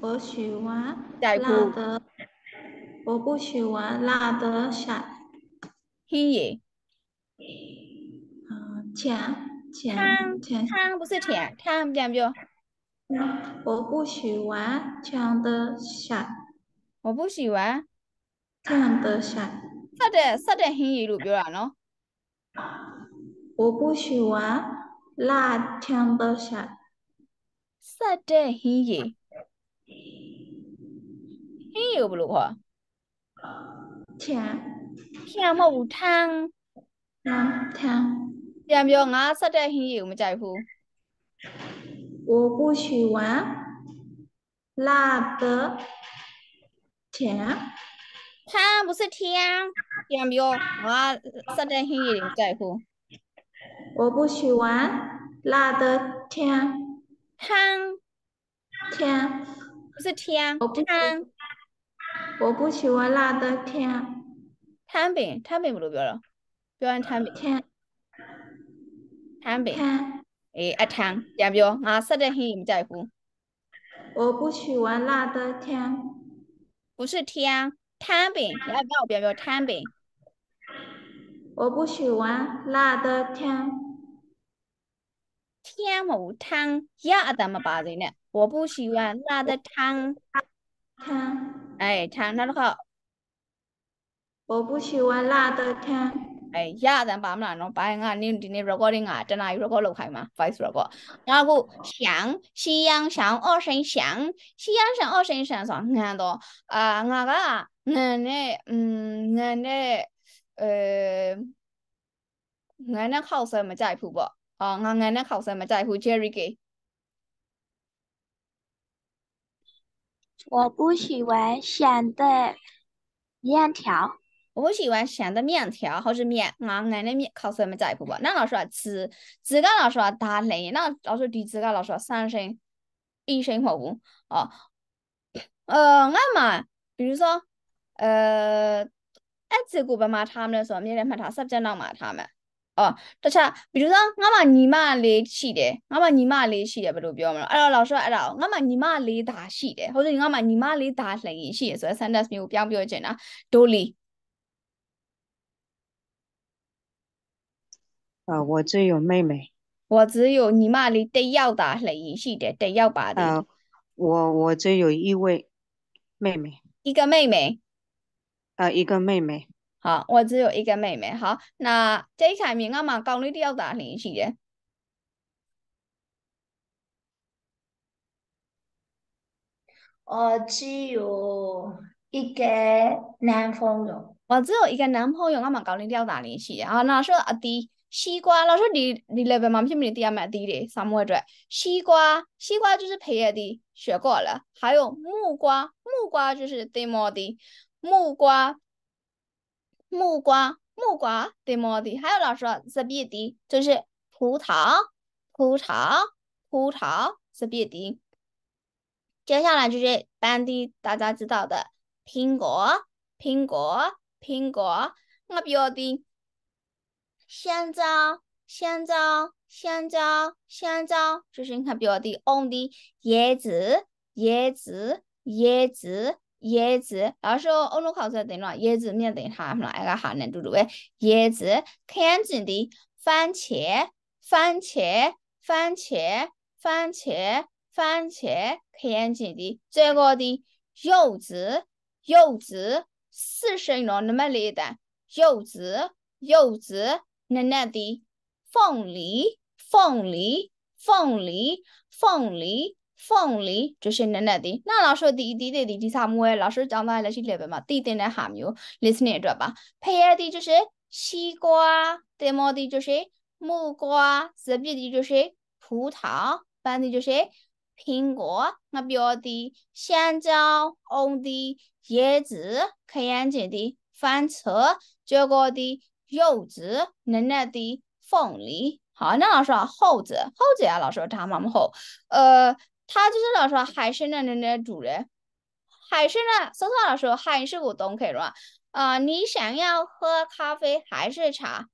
我喜欢在乎。我不喜欢辣的咸。黑油。嗯，甜。甜。甜。甜不是甜，甜不甜不叫。我不喜欢甜的咸。我不喜欢甜的咸。ဆက်တဲ့ဆက်တဲ့ဟင်းရည်လို့ပြောတာနော်။我不喜欢辣酱的沙。ဆက်တဲ့ဟင်းရည်ဟင်းရည်ကိုဘယ်လိုခေါ်။ဖြံဖြံမဟုတ်ဘူးထန်းထန်းထန်းပြန်ပြောငါဆက်တဲ့ဟင်းရည်ကိုမကြိုက်ဘူး။我不喜欢辣的甜。汤不是天，也没有我实在很不在乎。我不喜欢辣的天，汤，天不是天，汤，我不喜欢辣的天。汤饼，汤饼不就不了，不要汤饼。汤，汤饼，哎，汤也没有我实在很不在乎。我不喜欢辣的天，不是天。摊饼要不要？要摊饼。我不喜欢辣的汤，天没汤，呀，怎么把人呢？我不喜欢辣的汤，汤哎，汤那好。我不喜欢辣的汤。အဲရအတန်ပါမလားနော်ဘိုင်းကနင်းဒီနေ့ recording ကတနာယူ record လုပ်ခိုင်းမှာ voice record ငါကိုရှန်ရှီယန်ရှန်အော်ရှင်ရှန်ရှီယန်ရှန်အော်ရှင်ရှန်ဆိုတာငန်တော့အာငါကငန်နဲ့อืมငန်နဲ့အဲငန်နဲ့ခောက်ဆဲမကြိုက်ဘူးပေါ့အော်ငါငန်နဲ့ခောက်ဆဲမကြိုက်ဘူး Jerry K 我不喜欢咸的面条。我不喜欢咸的面条或是面，俺俺的面口水没在乎吧？那老师说吃，自个老师说打雷，那老师对自个老师说三声，一声服务哦。呃，俺嘛，比如说，呃，哎，这个爸妈他们来说，明天把他十点让妈他们。哦，တခြားဘီလိုဆိုငါမညီမလေးရှိတယ်ငါမညီမလေးရှိတယ်ဘယ်လိုပြောမလဲအဲ့တော့လောက်ဆိုအဲ့ဒါငါမညီမလေးဒါရှိတယ်ဟုတ်တယ်ငါမညီမလေးဒါလှရင်ရှိရယ်ဆိုတော့ sentence မျိုးပြောင်းပြောချင်တာဒိုလီ啊，我只有妹妹。我只有你妈你得要的联系的得要把的。我我只有一位妹妹。一个妹妹。啊，一个妹妹。好，我只有一个妹妹。好，那这一台名我嘛，跟你要打联系的。我只有一个男朋友。我只有一个男朋友，我嘛跟你要打联系的我只有一个男朋友我只有一个男朋友我嘛跟你要打联系啊，那说阿弟。西瓜，老师，你你那边蛮不么的也蛮低的，沙漠中。西瓜，西瓜就是培育的水果了。还有木瓜，木瓜就是得毛的，木瓜，木瓜，木瓜得毛的。还有老师，特别的，就是葡萄，葡萄，葡萄特别的。接下来就是班的大家知道的苹果，苹果，苹果，我不要的。香蕉，香蕉，香蕉，香蕉，这是你看表的 on 红的椰子，椰子，椰子，椰子。老师，候我拢考试等咯，椰子咪定下嘛，一个下呢？读读呗。椰子，看见的番茄，番茄，番茄，番茄，番茄，看见的这个的柚子，柚子，死生卵你买来的柚子，柚子。နနက်သည်ဖုန်လီဖုန်လီဖုန်လီဖုန်လီဖုန်လီဂျိုရှင်နနက်သည်နှလာရှိုတီတီတီဒီစာမွဲလာရှိုကျောင်းသားလက်ရှိ level မှာတည်တင်တဲ့ဟာမျိုး listening အတွက်ပါဖယဲသည်ဂျိုရှင်西瓜တင်မောသည်ဂျိုရှင်木瓜ဇပစ်သည်ဂျိုရှင်葡萄ပန်းသည်ဂျိုရှင်苹果、我表弟、香蕉、红的、椰子、开眼睛的、翻车、结果的、柚子，奶奶的凤梨，好，那老师啊，猴子，猴子啊，老师他妈妈猴，呃，他就是老师还是那那那主人，还是那，说错了，老师还是我东以了，啊，你想要喝咖啡还是茶？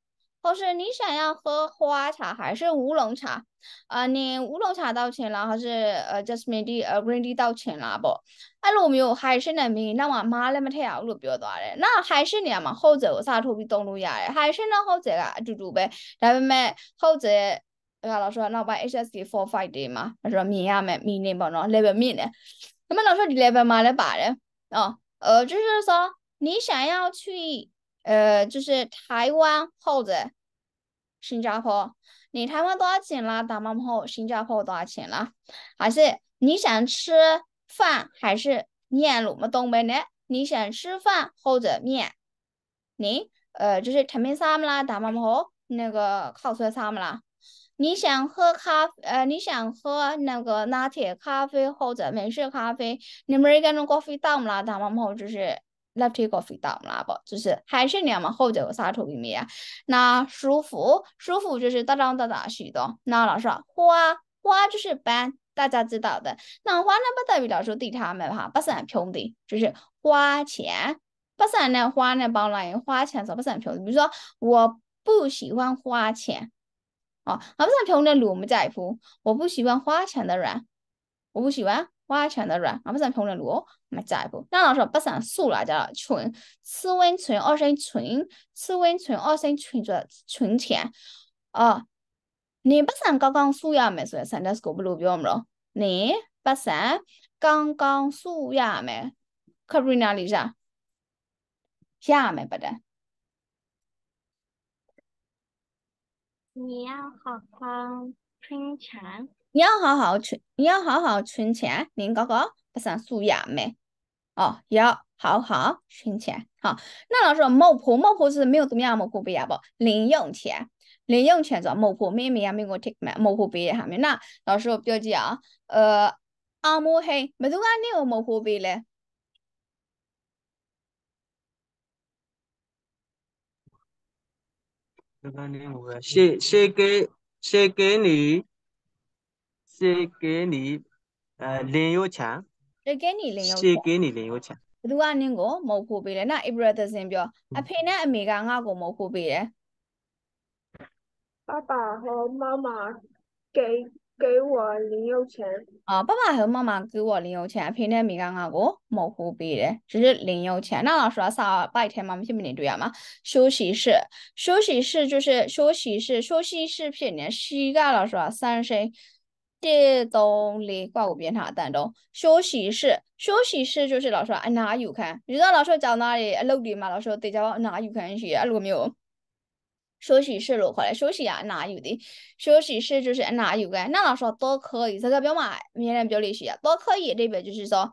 或是你想要喝花茶还是乌龙茶？啊、呃，你乌龙茶道歉啦，还是呃 just maybe 呃 green tea 道歉啦不？အဲ့လိုမျိုး hydration နဲ့မင်းနောက်မှာမားလည်းမထည့်အောင်လို့ပြောသွားတယ်။နောက် hydration နေရာမှာ hold ကိုအစားထိုးပြီးသုံးလို့ရတယ်။ hydration နဲ့ hold ကအတူတူပဲ။ဒါပေမဲ့ hold အဲ့လောက်ဆိုတော့နောက်ပိုင်း HSC 45တွေမှာအဲ့တော့မြင်ရမယ် meaning ပေါ့နော် level မြင့်တယ်။ဒါပေမဲ့နောက်ဆိုဒီ level မှာလည်းပါတယ်။အော်呃，就是说你想要去呃，就是台湾或者新加坡，你台湾多少钱啦？大妈们好，新加坡多少钱啦？还是你想吃饭还是面？我们东北的，你想吃饭或者面？你呃，就是吃面啥么啦？大妈们好，那个烤来啥么啦？你想喝咖呃，你想喝那个拿铁咖啡或者美式咖啡？你们一个那种咖啡豆么啦？大麻们就是。那这个回答我们来吧，就是还是你们好久有啥土里面啊？那舒服舒服就是大张大大许多。那老师花花就是班大家知道的，那花呢不等于说对他们哈不是很平等，就是花钱，不是很呢花呢包人花钱是不是很穷？比如说我不喜欢花钱，哦，不是很穷的我们在乎，我不喜欢花钱的人，我不喜欢。花城的软，我不想评论路哦，我们下一步。那老师不想数来着了，存，温存二生存，次温存二生存着存钱。哦，你不想刚刚数呀没？所以生的是狗不我们了。你不想刚刚数呀没？可不在哪里着？下没不对。你要好好存钱。你要好好存，你要好好存钱，你搞搞不上数呀没？哦，要好好存钱好。那老师，我猫婆猫婆是没有怎么样，猫婆不要不？零用钱，零用钱做猫婆妹妹啊，没给我贴买猫婆不要下面。那老师我不着啊，呃，阿莫黑，没多道你有猫婆不嘞？不知你有没？写给写给你。ရှေကင်းနီအဲလင်ရိုးချံတကယ်နေလင်ရောရှေကင်းနီလင်ရိုးချံဘသူကနင်းကိုမုတ်ခိုးပေးတယ်နော် Abraham ပြောအဖေနဲ့အမေကငါ့ကိုမုတ်ခိုးပေးတယ်爸爸和妈妈给给我零用钱。啊，爸爸和妈妈给我零用钱，平常没干干过，模糊别的，只是零用钱。那老师啥白天嘛，偏不能对啊嘛。休息室，休息室就是休息室，休息室偏的，膝盖老师三声是东里怪过边差，但中休息室，休息室就是老师，哎，哪有看？你道老师讲哪里？楼底嘛，老师得家，哪有看去？如果没有，休息室落课来休息啊，哪有的？休息室就是哪有的，那老师都可以，这个表嘛，名人表里写都可以。这边就是说，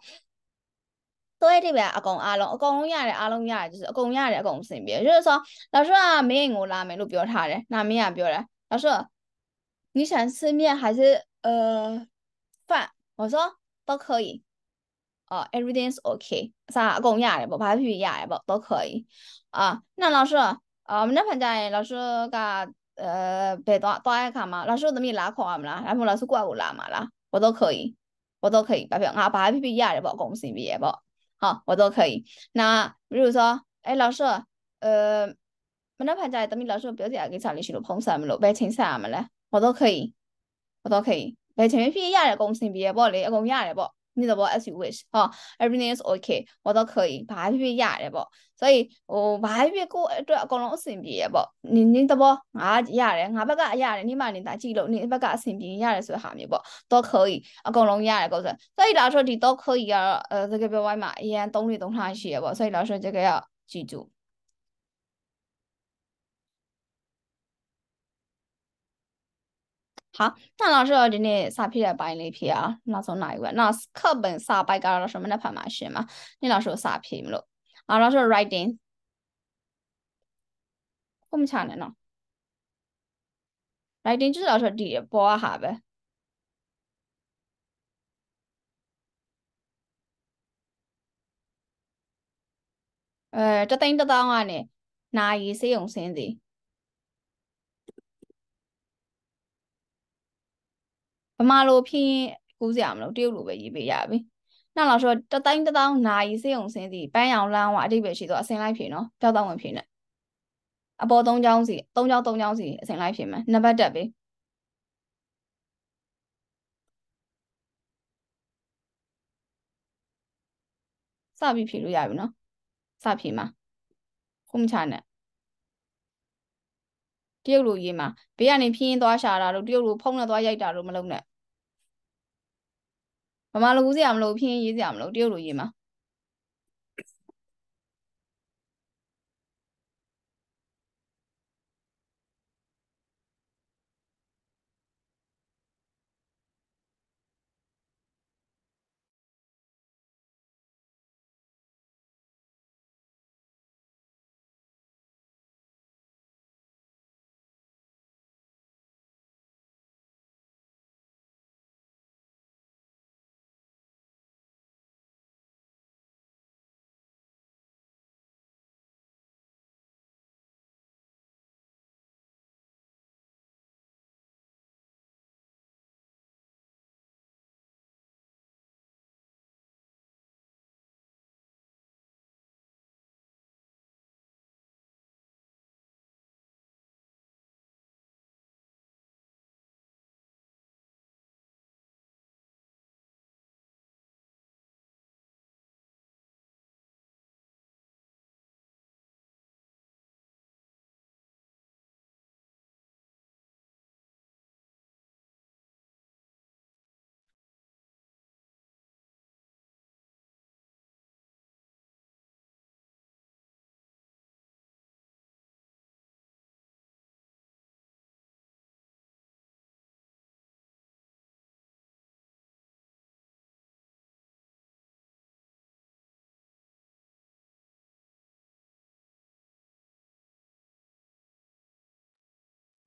所以这边阿公阿龙，阿龙家的阿龙家就是阿公家的公司那边，就是说，老师啊，没我拿没路表他嘞，那面啊表嘞。老师，你想吃面还是？呃，饭，我说都可以。哦，everything's okay，啥公鸭的不，排皮鸭的不，都可以。啊，那老师，啊，那反正老师噶，呃，别多多爱看嘛，老师怎么拉垮嘛啦，然后老师怪我拉嘛啦，我都可以，我都可以，把表啊，把皮皮鸭的不，公司毕业不，好，我都可以。那比如说，哎，老师，呃，那反正怎么老师表姐给啥里去了，碰啥么了，别请啥么嘞，我都可以。ဟောတော့ခေဘယ်ချိန်ဖြစ်ရတယ်အကုန်ဆင်ပြေရပေါ့လေအကုန်ရတယ်ပေါ့你的 as you wish 哈、哦、，everything is okay，我都可以，把 A P P 压的不，所以我把 A P P 过对啊，公龙身边不，你你的不，俺压的，俺不个压的，你嘛你打记录，你不个身边压的是下面不，都可以，啊公龙压的构成，所以来说你都可以啊，呃这个别外嘛，一样动力动上学不，所以来说这个要记住。好，那老师，今天啥批来办那批啊？那从哪一位？那课本啥班搞了什么的拍马戏嘛？你老师有啥批没咯？啊，老师 writing，我们抢的呢。writing 就是老师第一播下呗。အဲတသိန်းတသောင်းကနေနာရီစေးုံဆင်းသည်ဗမာလိုဖြစ်ရင်ကူးစရာမလိုတရုတ်လိုပဲရေးပေးရပြီနောက်လာဆိုတော့တတိုင်းတထောင်းနာရီစေုံစင်းစီပန်းရောင်လန်းဝအတိပ္ပယ်ရှိသောအစင်လိုက်ဖြေနော်ကြောက်တော့ဝင်ဖြေနဲ့အပေါ်၃ချောင်းစီ၃ချောင်း၃ချောင်းစီအစင်လိုက်ဖြေမယ်နံပါတ်တက်ပြီစပြီးဖြေလို့ရပြီနော်စဖြေမှာခုမချနဲ့တရုတ်လိုရေးမှာဘေးကနေဖြင်းသွားရှာတာလို့တရုတ်လိုဖုံးနဲ့သွားရိုက်တာလို့မလုပ်နဲ့ဗမာလိုကူးစရာမလိုဖြစ်ရင်ရေးစရာမလိုတရုတ်လိုရေးမှာ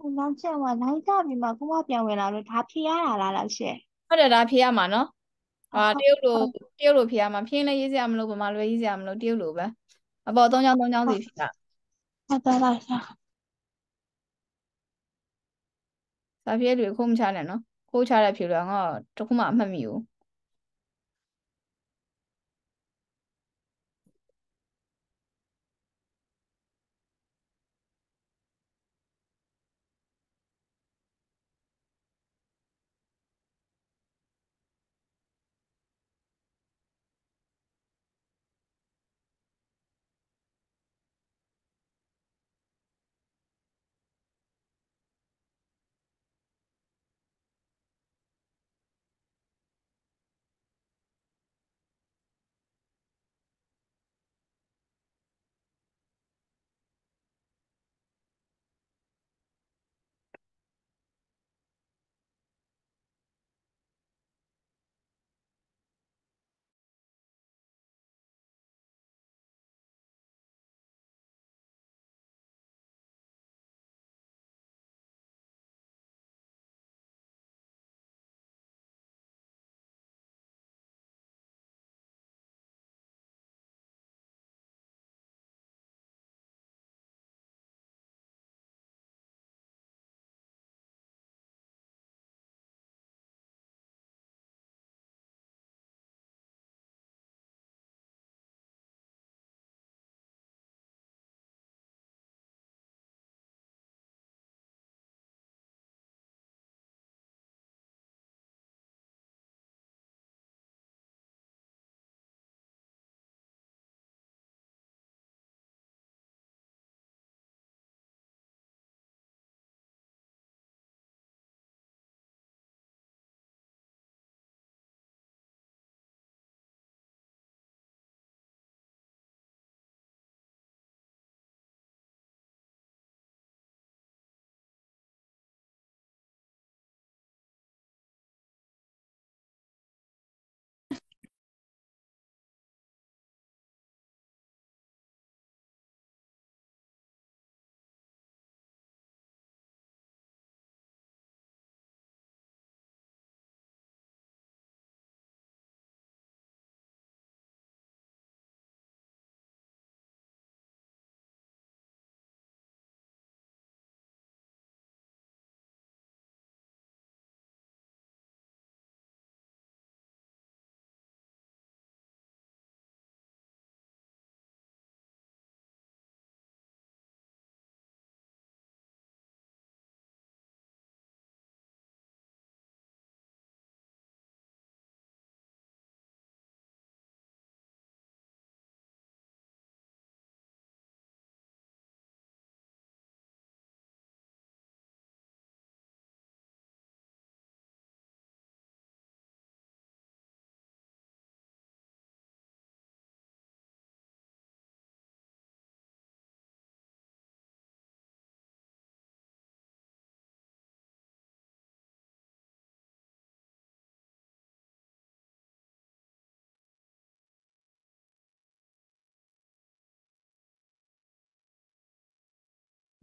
ကိုနောက်ချက်မှာလိုက်ကြပြီးမှကိုမပြန်ဝင်လာလို့ဒါဖြေရတာလားလောက်ရှင့်ဟုတ်တယ်ဒါဖြေရမှာနော်အာတရုတ်လိုတရုတ်လိုဖြေရမှာဖြင်းလည်းရေးစရာမလိုဗမာလိုရေးစရာမလိုတရုတ်လိုပဲအပေါ်၃ချောင်း၃ချောင်းစီဖြေတာဟုတ်ပါပါဆရာစာပြေတွေခုမချနဲ့နော်ခိုးချတဲ့ဖြေလို့ငါတခုမှအမှတ်မိဘူး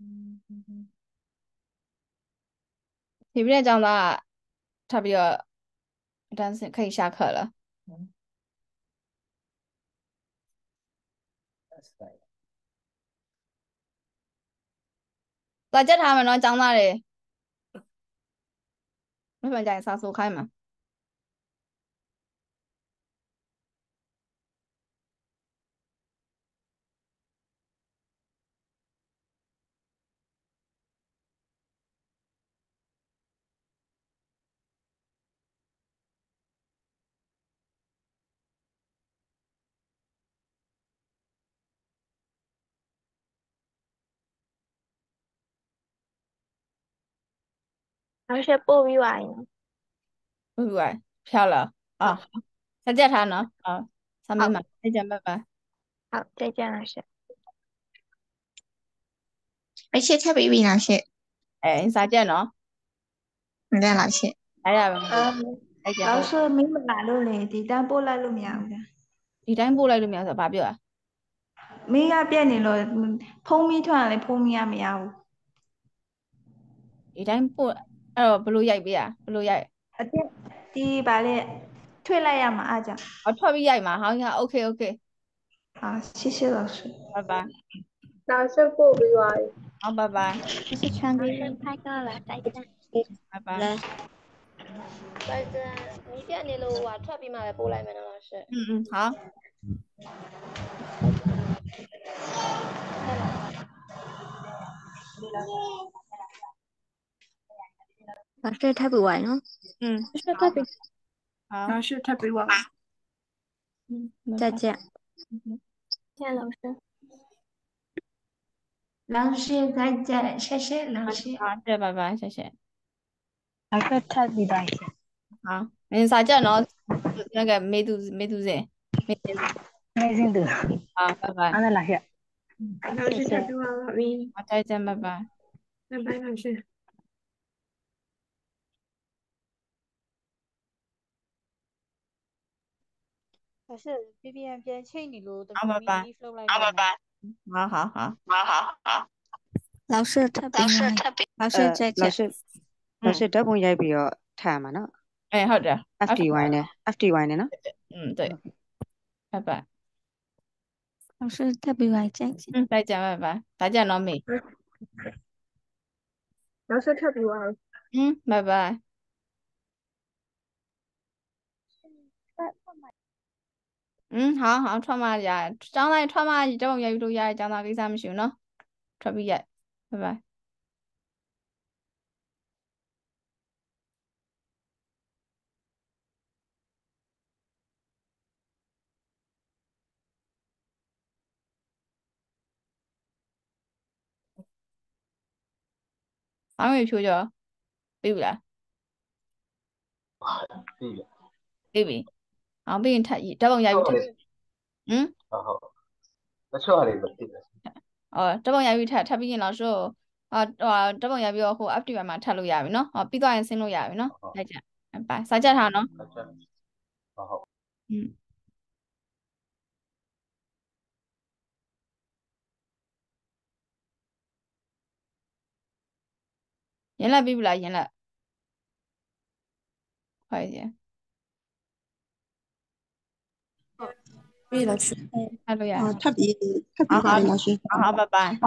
嗯嗯，你别讲了，差不多，暂时可以下课了。是的。那接下来讲哪里？你们讲时候开嘛。နောက်ရှက်ပို့ပြီးပါရင်နော်ပို့ပြီးပါဖြောက်လားအော်ဆက်ကြထားနော်အော်ဆမ်းမမှာဆက်ကြမှာပါဟုတ်ကြကြလားရှက်အရှက်ထပ်ပြီးပြီလားရှက်အဲစာကြက်နော်မကြက်လားရှက်အဲ့ဒါပဲအဲ့ကြတော့ဆိုမင်းမလာလို့လေဒီတိုင်းပို့လိုက်လို့မရဘူးလားဒီတိုင်းပို့လိုက်လို့မရဆိုဘာပြောလဲမင်းကပြက်နေလို့ဖုံးမီးထွက်ရလေဖုံးမီးကမရဘူးဒီတိုင်းပို့哦不 l u e y 呀 b l u e 啊，对，第八列，退来呀嘛阿酱。我跳比 y 嘛好，你看，OK OK。好，谢谢老师，拜拜。老师过 b l 好，拜拜。老师了，再拜拜。你我嘛不来没老师？嗯嗯，好。။နောက်ဆက်ထပ်ပြီးသွားရင်နော်။อืมဆက်ထပ်ပြီး။နောက်ဆက်ထပ်ပြီးသွားပါ။ကြက်ကြက်။ကြက်老师。老师再见，谢谢老师。好的，拜拜，谢谢。阿克特比大爷。好，没啥叫喏，那个没肚子，没肚子，没肚子。没进度。好，拜拜。安德拉谢。老师，下次我我明。好，再见，拜拜。拜拜，老师。老师这边比较轻，你的。好，拜拜。好，拜拜。好好好，好，好，好。老师特别，老师特别，老师见。老师老师都不用比较，哎，好的。After o d y a f t e r one d y 喏。嗯，对。拜拜。老师特别乖，再见。嗯，再见，拜拜。再见，好，美。老师特别乖。嗯，拜拜。嗯，好好，穿嘛甲，将来穿嘛甲，这么热的天也将来给咱们学呢，穿毕业，拜拜。没有飘着？对不对？对不？对不？အောင်ပြီးရင်ထပ်ရေးဓာတ်ပုံရိုက်ပြီးထပ်ဟမ်ဟုတ်ဟုတ်မချော့ရည်မဖြစ်ဘူးအော်ဓာတ်ပုံရိုက်ပြီးထပ်ထပ်ပြီးရင်တော့ဆိုအာဓာတ်ပုံရိုက်ပြီးတော့ဟို FTP မှာထပ်လို့ရပြီနော်ဟောပြီးသွားရင်ဆင်းလို့ရပြီနော်လိုက်ကြပါစာကြထားနော်ဟုတ်ဟုတ်อืมရင်လက်ပြီးပြီလားရင်လက်快一点。对老师，嗯 h e l 呀，啊，特比的，比好老师，好好，拜拜。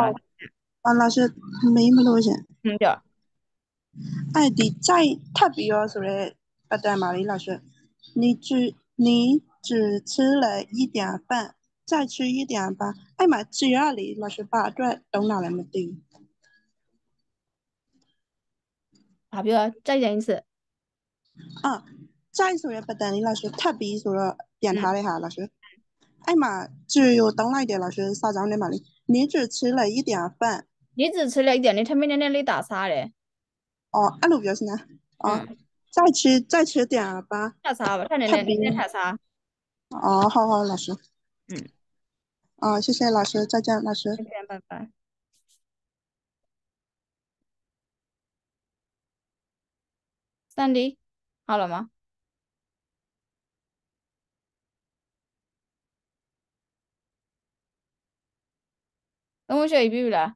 啊，老师没那么多钱，嗯的。哎的再他比要说的，不对，马丽老师，你只你只吃了一点半，再吃一点吧。哎妈，只要你老师把这都拿那么对。啊不再讲一次。啊，再说也不等你老师特别说了点他的哈，老师。哎嘛，只有当了一点老师，撒娇的嘛哩，你只吃了一点饭，你只吃了一点，你他没点那力打啥嘞。哦，按路表是呢。嗯。再吃，再吃点吧。打撒吧，太点点力打哦，好好老师。嗯。啊，谢谢老师，再见老师。再见，拜拜。三弟，好了吗？သုံးရှယ်ပြီလား